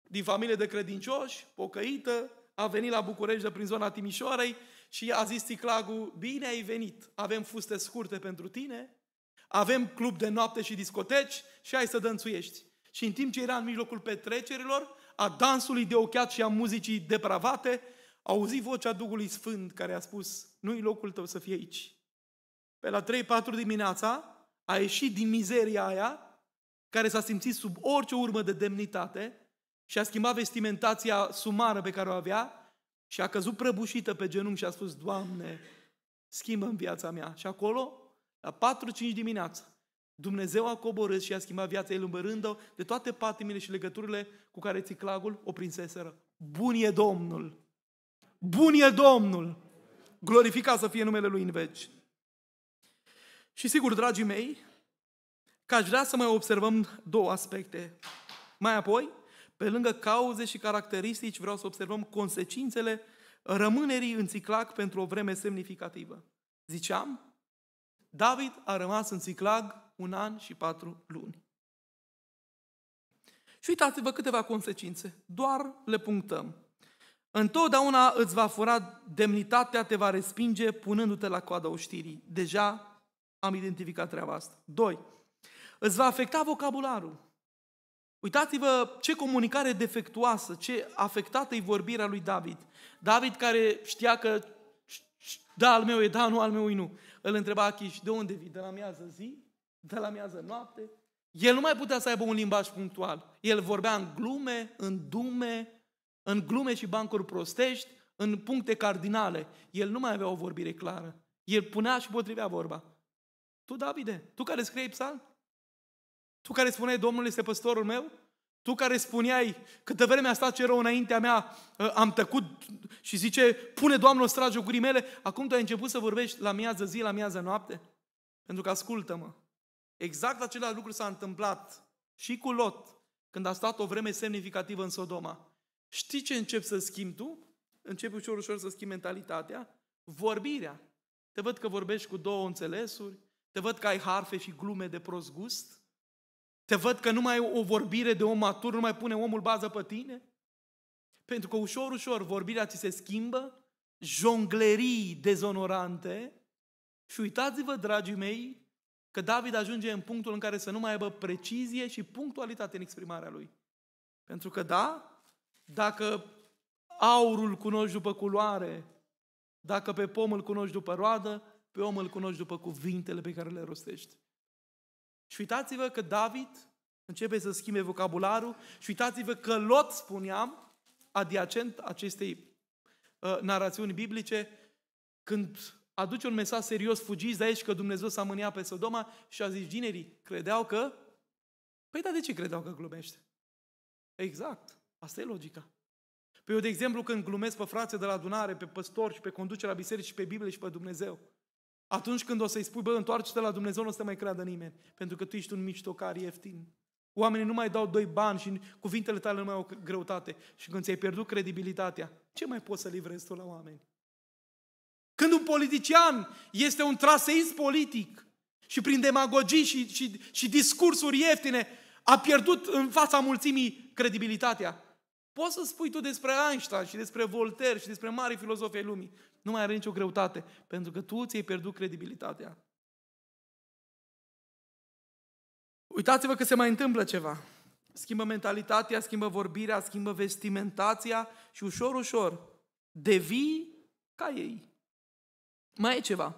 Din familie de credincioși, pocăită, a venit la București de prin zona Timișoarei și a zis Ticlagu, bine ai venit, avem fuste scurte pentru tine, avem club de noapte și discoteci și hai să dănțuiești. Și în timp ce era în mijlocul petrecerilor, a dansului de ochiat și a muzicii depravate, auzi vocea Duhului Sfânt care a spus, nu-i locul tău să fie aici. Pe la 3-4 dimineața a ieșit din mizeria aia, care s-a simțit sub orice urmă de demnitate și a schimbat vestimentația sumară pe care o avea și a căzut prăbușită pe genunchi și a spus, Doamne, schimbă în viața mea. Și acolo, la 4-5 dimineața, Dumnezeu a coborât și a schimbat viața ei îmbărând-o de toate patimile și legăturile cu care țiclagul o prinseseră. Bun e Domnul! Bun e Domnul! Glorificat să fie numele Lui în veci! Și sigur, dragii mei, că aș vrea să mai observăm două aspecte. Mai apoi, pe lângă cauze și caracteristici, vreau să observăm consecințele rămânerii în țiclac pentru o vreme semnificativă. Ziceam, David a rămas în ciclag un an și patru luni. Și uitați-vă câteva consecințe, doar le punctăm. Întotdeauna îți va fura demnitatea, te va respinge punându-te la coada oștirii. Deja am identificat treaba asta. Doi. Îți va afecta vocabularul. Uitați-vă ce comunicare defectuoasă, ce afectată e vorbirea lui David. David care știa că da, al meu e da, nu, al meu e nu îl întreba Achis, de unde vii? De la miază zi? De la miază noapte? El nu mai putea să aibă un limbaj punctual. El vorbea în glume, în dume, în glume și bancuri prostești, în puncte cardinale. El nu mai avea o vorbire clară. El punea și potrivea vorba. Tu, Davide, tu care scrie psalm? Tu care spune Domnul este păstorul meu? Tu care spuneai, câtă vreme a stat ce rău înaintea mea, ă, am tăcut și zice, pune Doamne o strajă gurii mele, acum tu ai început să vorbești la miază zi, la miază noapte? Pentru că ascultă-mă, exact același lucru s-a întâmplat și cu Lot, când a stat o vreme semnificativă în Sodoma. Știi ce încep să schimbi tu? Începi ușor, ușor să schimbi mentalitatea? Vorbirea. Te văd că vorbești cu două înțelesuri, te văd că ai harfe și glume de prost gust, te văd că nu mai o vorbire de om matur nu mai pune omul bază pe tine? Pentru că ușor, ușor vorbirea ți se schimbă, jonglerii dezonorante și uitați-vă, dragii mei, că David ajunge în punctul în care să nu mai aibă precizie și punctualitate în exprimarea lui. Pentru că da, dacă aurul cunoști după culoare, dacă pe pom îl cunoști după roadă, pe om îl cunoști după cuvintele pe care le rostești. Și uitați-vă că David începe să schimbe vocabularul și uitați-vă că Lot, spuneam, adiacent acestei uh, narațiuni biblice, când aduce un mesaj serios, fugiți de aici că Dumnezeu s-a mâniat pe Sodoma și a zis, ginerii credeau că... Păi da, de ce credeau că glumește? Exact, asta e logica. Păi eu, de exemplu, când glumesc pe frații de la adunare, pe păstori și pe conducerea bisericii și pe Biblie și pe Dumnezeu, atunci când o să-i spui, bă, întoarce-te la Dumnezeu, nu o să te mai creadă nimeni, pentru că tu ești un miștocar ieftin. Oamenii nu mai dau doi bani și cuvintele tale nu mai au greutate. Și când ți-ai pierdut credibilitatea, ce mai poți să livrezi tu la oameni? Când un politician este un traseist politic și prin demagogii și, și, și discursuri ieftine a pierdut în fața mulțimii credibilitatea, Poți să spui tu despre Einstein și despre Voltaire și despre mari filozofi ai lumii. Nu mai are nicio greutate, pentru că tu ți-ai pierdut credibilitatea. Uitați-vă că se mai întâmplă ceva. Schimbă mentalitatea, schimbă vorbirea, schimbă vestimentația și ușor, ușor devii ca ei. Mai e ceva.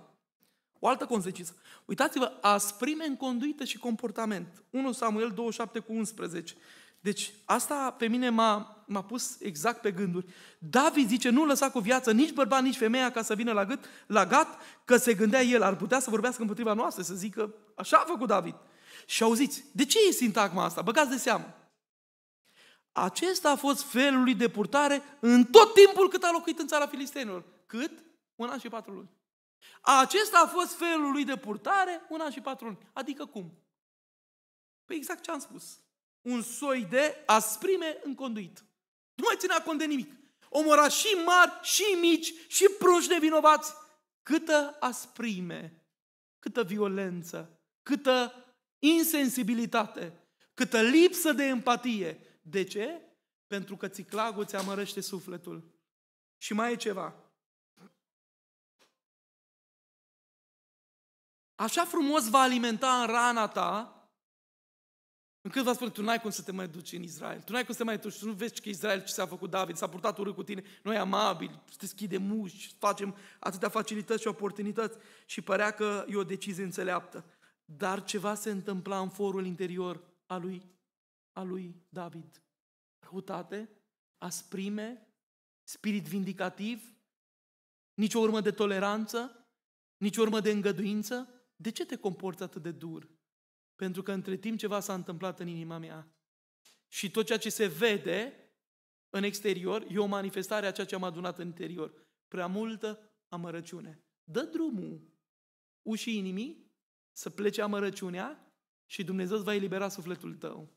O altă consecință. Uitați-vă, asprime în conduită și comportament. 1 Samuel 27 cu 11. Deci asta pe mine m-a, m-a pus exact pe gânduri. David zice, nu lăsa cu viață nici bărbat, nici femeia ca să vină la, gât, la gat, că se gândea el, ar putea să vorbească împotriva noastră, să zică, așa a făcut David. Și auziți, de ce e sintagma asta? Băgați de seamă. Acesta a fost felul lui de purtare în tot timpul cât a locuit în țara filistenilor. Cât? Un an și patru luni. Acesta a fost felul lui de purtare un an și patru luni. Adică cum? Păi exact ce am spus un soi de asprime în conduit. Nu mai ținea cont de nimic. Omora și mari, și mici, și prunși nevinovați. Câtă asprime, câtă violență, câtă insensibilitate, câtă lipsă de empatie. De ce? Pentru că țiclagul ți amărăște sufletul. Și mai e ceva. Așa frumos va alimenta în rana ta Încât v-a spus, tu n-ai cum să te mai duci în Israel, tu n-ai cum să te mai duci, tu nu vezi că Israel ce s-a făcut David, s-a purtat urât cu tine, noi amabili, deschidem uși, facem atâtea facilități și oportunități și părea că e o decizie înțeleaptă. Dar ceva se întâmpla în forul interior a lui, a lui David. Răutate, asprime, spirit vindicativ, nicio urmă de toleranță, nicio urmă de îngăduință. De ce te comporți atât de dur? Pentru că între timp ceva s-a întâmplat în inima mea. Și tot ceea ce se vede în exterior e o manifestare a ceea ce am adunat în interior. Prea multă amărăciune. Dă drumul ușii inimii să plece amărăciunea și Dumnezeu îți va elibera sufletul tău.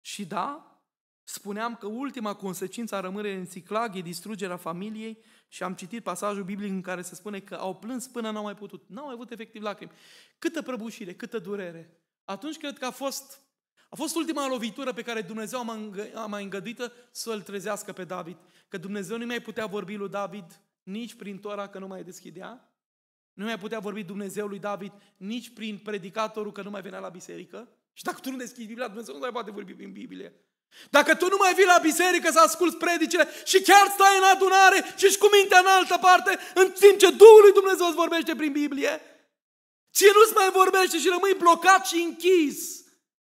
Și da, spuneam că ultima consecință a rămânerii în ciclag e distrugerea familiei și am citit pasajul biblic în care se spune că au plâns până n-au mai putut. N-au mai avut efectiv lacrimi. Câtă prăbușire, câtă durere. Atunci cred că a fost, a fost ultima lovitură pe care Dumnezeu a mai îngăduită să îl trezească pe David. Că Dumnezeu nu mai putea vorbi lui David nici prin Tora că nu mai deschidea, nu mai putea vorbi Dumnezeu lui David nici prin predicatorul că nu mai venea la biserică. Și dacă tu nu deschizi Biblia, Dumnezeu nu mai poate vorbi prin Biblie. Dacă tu nu mai vii la biserică să asculți predicile și chiar stai în adunare și ești cu mintea în altă parte, în timp ce Duhul lui Dumnezeu îți vorbește prin Biblie, ție nu-ți mai vorbește și rămâi blocat și închis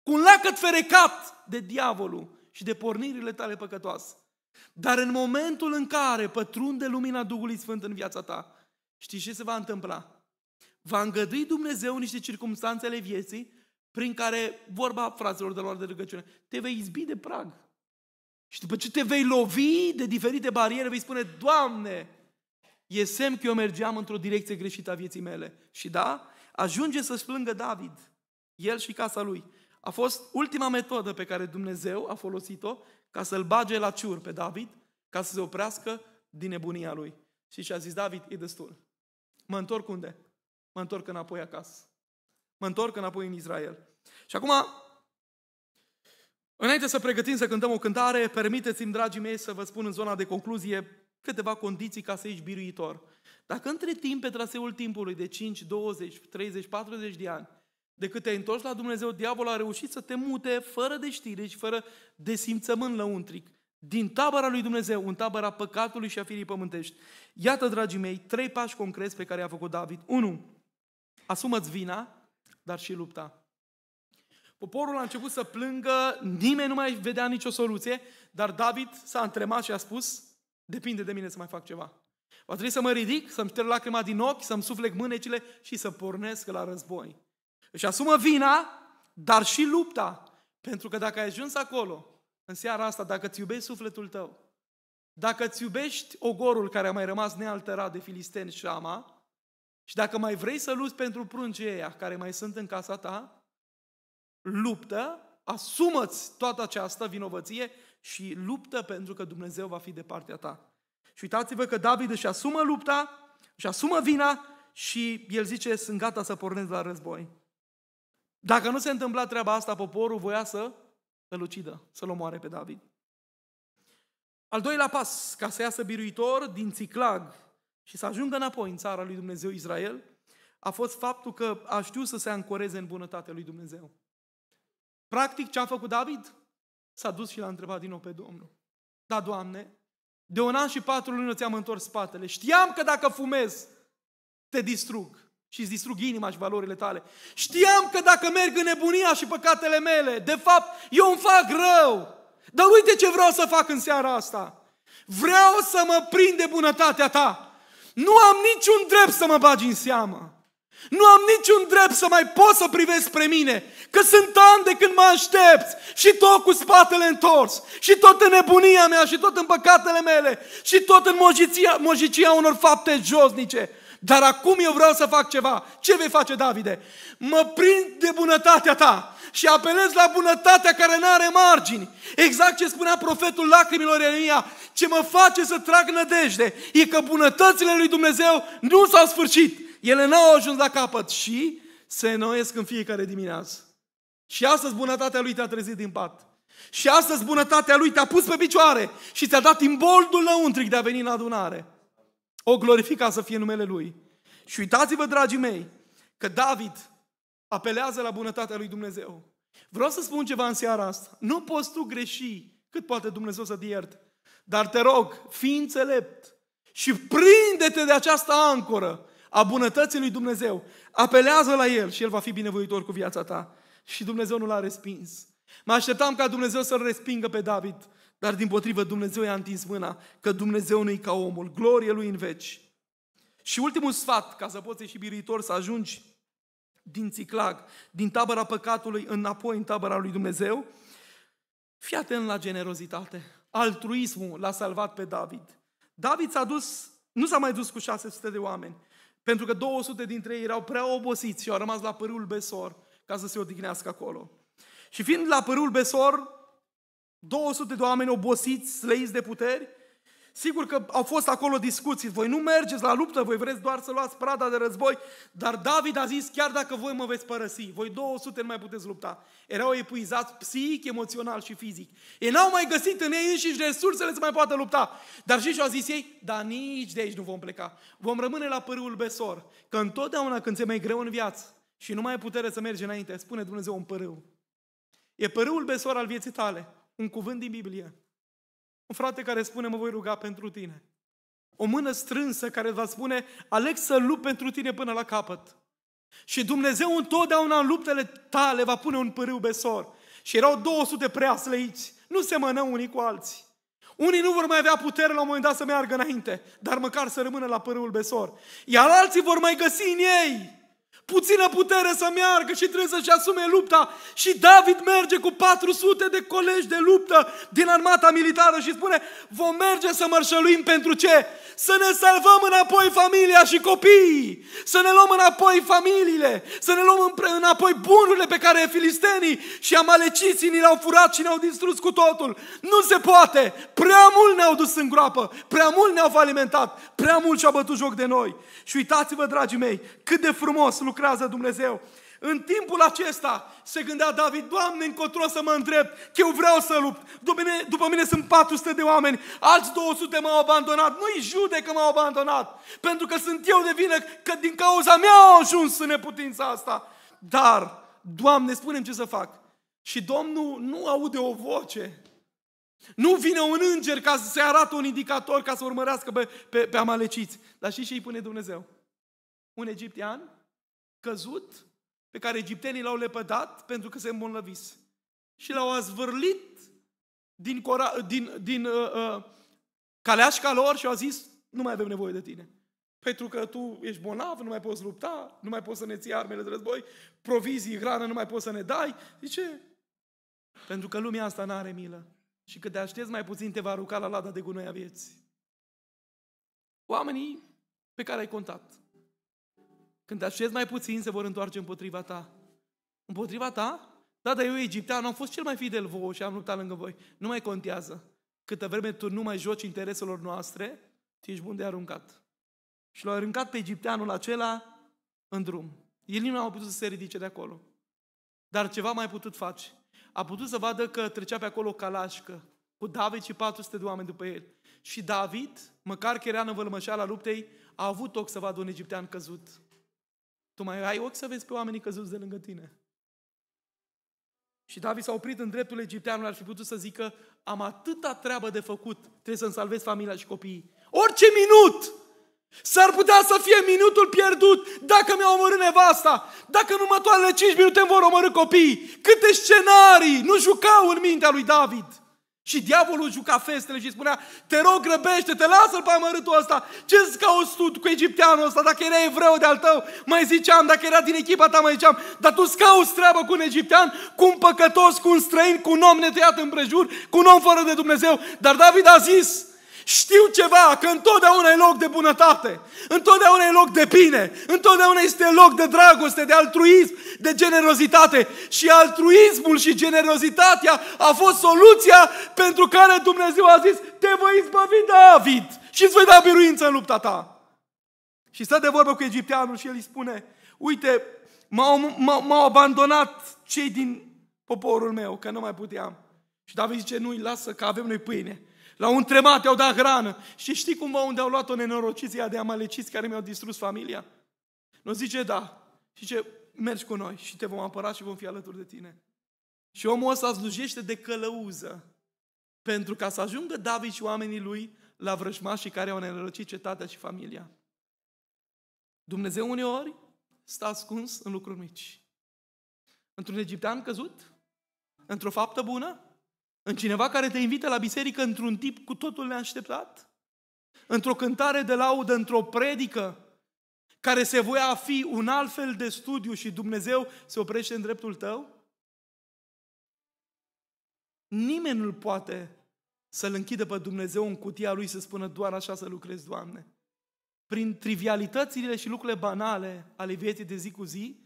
cu un lacăt ferecat de diavolul și de pornirile tale păcătoase. Dar în momentul în care pătrunde lumina Duhului Sfânt în viața ta, știi ce se va întâmpla? Va îngădui Dumnezeu niște circumstanțe ale vieții prin care, vorba fraților de lor de rugăciune, te vei izbi de prag. Și după ce te vei lovi de diferite bariere, vei spune, Doamne, e semn că eu mergeam într-o direcție greșită a vieții mele. Și da, ajunge să-și plângă David, el și casa lui. A fost ultima metodă pe care Dumnezeu a folosit-o ca să-l bage la ciur pe David, ca să se oprească din nebunia lui. Și și-a zis, David, e destul. Mă întorc unde? Mă întorc înapoi acasă. Mă întorc înapoi în Israel. Și acum, înainte să pregătim să cântăm o cântare, permiteți-mi, dragii mei, să vă spun în zona de concluzie câteva condiții ca să ieși biruitor. Dacă între timp, pe traseul timpului de 5, 20, 30, 40 de ani, de cât te-ai întors la Dumnezeu, diavolul a reușit să te mute fără de știre și fără de simțământ lăuntric din tabăra lui Dumnezeu, în tabăra păcatului și a firii pământești. Iată, dragii mei, trei pași concreți pe care i-a făcut David. 1. Asumă-ți vina dar și lupta. Poporul a început să plângă, nimeni nu mai vedea nicio soluție, dar David s-a întremat și a spus, depinde de mine să mai fac ceva. Va trebui să mă ridic, să-mi șterg lacrima din ochi, să-mi suflec mânecile și să pornesc la război. Își asumă vina, dar și lupta. Pentru că dacă ai ajuns acolo, în seara asta, dacă îți iubești sufletul tău, dacă îți iubești ogorul care a mai rămas nealterat de filisteni și ama, și dacă mai vrei să lupți pentru pruncii ăia care mai sunt în casa ta, luptă, asumă-ți toată această vinovăție și luptă pentru că Dumnezeu va fi de partea ta. Și uitați-vă că David își asumă lupta, își asumă vina și el zice, sunt gata să pornesc la război. Dacă nu se întâmpla treaba asta, poporul voia să îl ucidă, să-l omoare pe David. Al doilea pas, ca să iasă biruitor din Țiclag, și să ajungă înapoi în țara lui Dumnezeu Israel, a fost faptul că a știut să se ancoreze în bunătatea lui Dumnezeu. Practic, ce a făcut David? S-a dus și l-a întrebat din nou pe Domnul. Da, Doamne, de un an și patru luni ți-am întors spatele. Știam că dacă fumez, te distrug și îți distrug inima și valorile tale. Știam că dacă merg în nebunia și păcatele mele, de fapt, eu îmi fac rău. Dar uite ce vreau să fac în seara asta. Vreau să mă prind de bunătatea ta. Nu am niciun drept să mă bagi în seamă. Nu am niciun drept să mai pot să privesc spre mine, că sunt ani de când mă aștept și tot cu spatele întors, și tot în nebunia mea, și tot în păcatele mele, și tot în mojiția, mojiția unor fapte josnice, dar acum eu vreau să fac ceva. Ce vei face, Davide? Mă prind de bunătatea ta și apelez la bunătatea care nu are margini. Exact ce spunea profetul lacrimilor Ieremia, ce mă face să trag nădejde, e că bunătățile lui Dumnezeu nu s-au sfârșit. Ele n-au ajuns la capăt și se înnoiesc în fiecare dimineață. Și astăzi bunătatea lui te-a trezit din pat. Și astăzi bunătatea lui te-a pus pe picioare și ți-a dat imboldul lăuntric de a veni în adunare. O glorifica să fie numele Lui. Și uitați-vă, dragii mei, că David apelează la bunătatea lui Dumnezeu. Vreau să spun ceva în seara asta. Nu poți tu greși cât poate Dumnezeu să te ierte. Dar te rog, fii înțelept și prinde-te de această ancoră a bunătății lui Dumnezeu. Apelează la El și El va fi binevoitor cu viața ta. Și Dumnezeu nu l-a respins. Mă așteptam ca Dumnezeu să-l respingă pe David dar din potrivă Dumnezeu i-a întins mâna că Dumnezeu nu-i ca omul. Glorie lui în veci. Și ultimul sfat, ca să poți ieși biritor, să ajungi din țiclag, din tabăra păcatului, înapoi în tabăra lui Dumnezeu, fii atent la generozitate. Altruismul l-a salvat pe David. David s-a dus, nu s-a mai dus cu 600 de oameni, pentru că 200 dintre ei erau prea obosiți și au rămas la părul Besor ca să se odihnească acolo. Și fiind la părul Besor, 200 de oameni obosiți, slăiți de puteri. Sigur că au fost acolo discuții. Voi nu mergeți la luptă, voi vreți doar să luați prada de război. Dar David a zis, chiar dacă voi mă veți părăsi, voi 200 nu mai puteți lupta. Erau epuizați psihic, emoțional și fizic. Ei n-au mai găsit în ei înșiși resursele să mai poată lupta. Dar și și-au zis ei, dar nici de aici nu vom pleca. Vom rămâne la părul Besor. Că întotdeauna când ți mai greu în viață și nu mai ai putere să mergi înainte, spune Dumnezeu un părâu. E părâul Besor al vieții tale un cuvânt din Biblie. Un frate care spune, mă voi ruga pentru tine. O mână strânsă care va spune, aleg să lupt pentru tine până la capăt. Și Dumnezeu întotdeauna în luptele tale va pune un pârâu besor. Și erau 200 preaslăiți, nu se semănă unii cu alții. Unii nu vor mai avea putere la un moment dat să meargă înainte, dar măcar să rămână la pârâul besor. Iar alții vor mai găsi în ei puțină putere să meargă și trebuie să-și asume lupta. Și David merge cu 400 de colegi de luptă din armata militară și spune, vom merge să mărșăluim pentru ce? Să ne salvăm înapoi familia și copiii, să ne luăm înapoi familiile, să ne luăm înapoi bunurile pe care filistenii și amaleciții ni le-au furat și ne-au distrus cu totul. Nu se poate! Prea mult ne-au dus în groapă, prea mult ne-au falimentat, prea mult și-au bătut joc de noi. Și uitați-vă, dragii mei, cât de frumos lucrurile lucrează Dumnezeu. În timpul acesta se gândea David, Doamne, încotro să mă îndrept, eu vreau să lupt. După mine, după mine sunt 400 de oameni, alți 200 m-au abandonat. Nu-i jude că m-au abandonat, pentru că sunt eu de vină, că din cauza mea au ajuns în neputința asta. Dar, Doamne, spune ce să fac. Și Domnul nu aude o voce. Nu vine un înger ca să se arată un indicator ca să urmărească pe, pe, pe amaleciți. Dar și ce îi pune Dumnezeu? Un egiptean căzut, pe care egiptenii l-au lepădat pentru că se îmbolnăvise. Și l-au azvârlit din, cora, din, din uh, uh, caleașca lor și au zis, nu mai avem nevoie de tine. Pentru că tu ești bonav, nu mai poți lupta, nu mai poți să ne ții armele de război, provizii, hrană, nu mai poți să ne dai. Zice, pentru că lumea asta nu are milă. Și că te aștepți mai puțin, te va arunca la lada de gunoi a vieții. Oamenii pe care ai contat, când te așezi mai puțin, se vor întoarce împotriva ta. Împotriva ta? Da, dar eu egiptean, am fost cel mai fidel vouă și am luptat lângă voi. Nu mai contează. Câtă vreme tu nu mai joci intereselor noastre, tu ești bun de aruncat. Și l-au aruncat pe egipteanul acela în drum. El nu a putut să se ridice de acolo. Dar ceva mai putut face. A putut să vadă că trecea pe acolo o calașcă cu David și 400 de oameni după el. Și David, măcar că era în la luptei, a avut ochi să vadă un egiptean căzut. Tu mai ai ochi să vezi pe oamenii căzuți de lângă tine. Și David s-a oprit în dreptul egipteanului, ar fi putut să zică, am atâta treabă de făcut, trebuie să-mi salvez familia și copiii. Orice minut! S-ar putea să fie minutul pierdut dacă mi a omorât nevasta, dacă în următoarele 5 minute îmi vor omorâ copiii. Câte scenarii nu jucau în mintea lui David! Și diavolul juca festele și spunea, te rog, grăbește-te, lasă-l pe amărâtul ăsta. ce ți cauți tu cu egipteanul ăsta? Dacă era evreu de-al tău, mai ziceam, dacă era din echipa ta, mai ziceam, dar tu scauți treabă cu un egiptean, cu un păcătos, cu un străin, cu un om netăiat în prejur, cu un om fără de Dumnezeu. Dar David a zis, știu ceva, că întotdeauna e loc de bunătate, întotdeauna e loc de bine, întotdeauna este loc de dragoste, de altruism, de generozitate. Și altruismul și generozitatea a fost soluția pentru care Dumnezeu a zis, te voi izbăvi, David, și îți voi da biruință în lupta ta. Și stă de vorbă cu egipteanul și el îi spune, uite, m-au, m-au abandonat cei din poporul meu, că nu mai puteam. Și David zice, nu-i lasă, că avem noi pâine. L-au întrebat, i-au dat hrană. Și știi cumva unde au luat-o nenorociția de amaleciți care mi-au distrus familia? Nu zice, da. Și ce mergi cu noi și te vom apăra și vom fi alături de tine. Și omul ăsta slujește de călăuză pentru ca să ajungă David și oamenii lui la vrăjmașii care au nenorocit cetatea și familia. Dumnezeu uneori stă ascuns în lucruri mici. Într-un egiptean căzut? Într-o faptă bună? În cineva care te invită la biserică într-un tip cu totul neașteptat? Într-o cântare de laudă, într-o predică care se voia fi un alt fel de studiu și Dumnezeu se oprește în dreptul tău? Nimeni nu poate să-L închidă pe Dumnezeu în cutia Lui să spună doar așa să lucrezi, Doamne. Prin trivialitățile și lucrurile banale ale vieții de zi cu zi,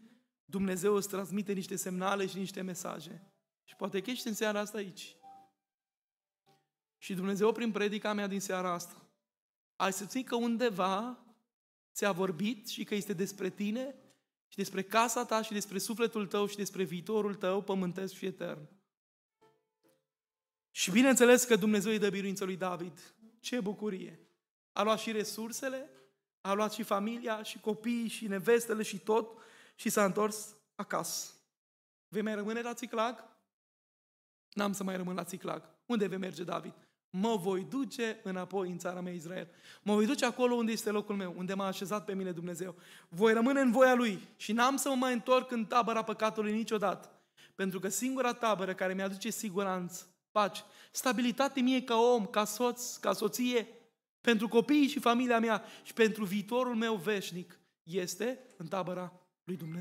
Dumnezeu îți transmite niște semnale și niște mesaje. Și poate că ești în seara asta aici. Și Dumnezeu, prin predica mea din seara asta, ai să ții că undeva ți-a vorbit și că este despre tine și despre casa ta și despre sufletul tău și despre viitorul tău pământesc și etern. Și bineînțeles că Dumnezeu îi dă biruința lui David. Ce bucurie! A luat și resursele, a luat și familia, și copiii, și nevestele, și tot și s-a întors acasă. Vei mai rămâne la Țiclag? N-am să mai rămân la Țiclag. Unde vei merge, David? Mă voi duce înapoi în țara mea Israel. Mă voi duce acolo unde este locul meu, unde m-a așezat pe mine Dumnezeu. Voi rămâne în voia Lui și n-am să mă mai întorc în tabăra păcatului niciodată. Pentru că singura tabără care mi-aduce siguranță, pace, stabilitate mie ca om, ca soț, ca soție, pentru copiii și familia mea și pentru viitorul meu veșnic, este în tabăra lui Dumnezeu.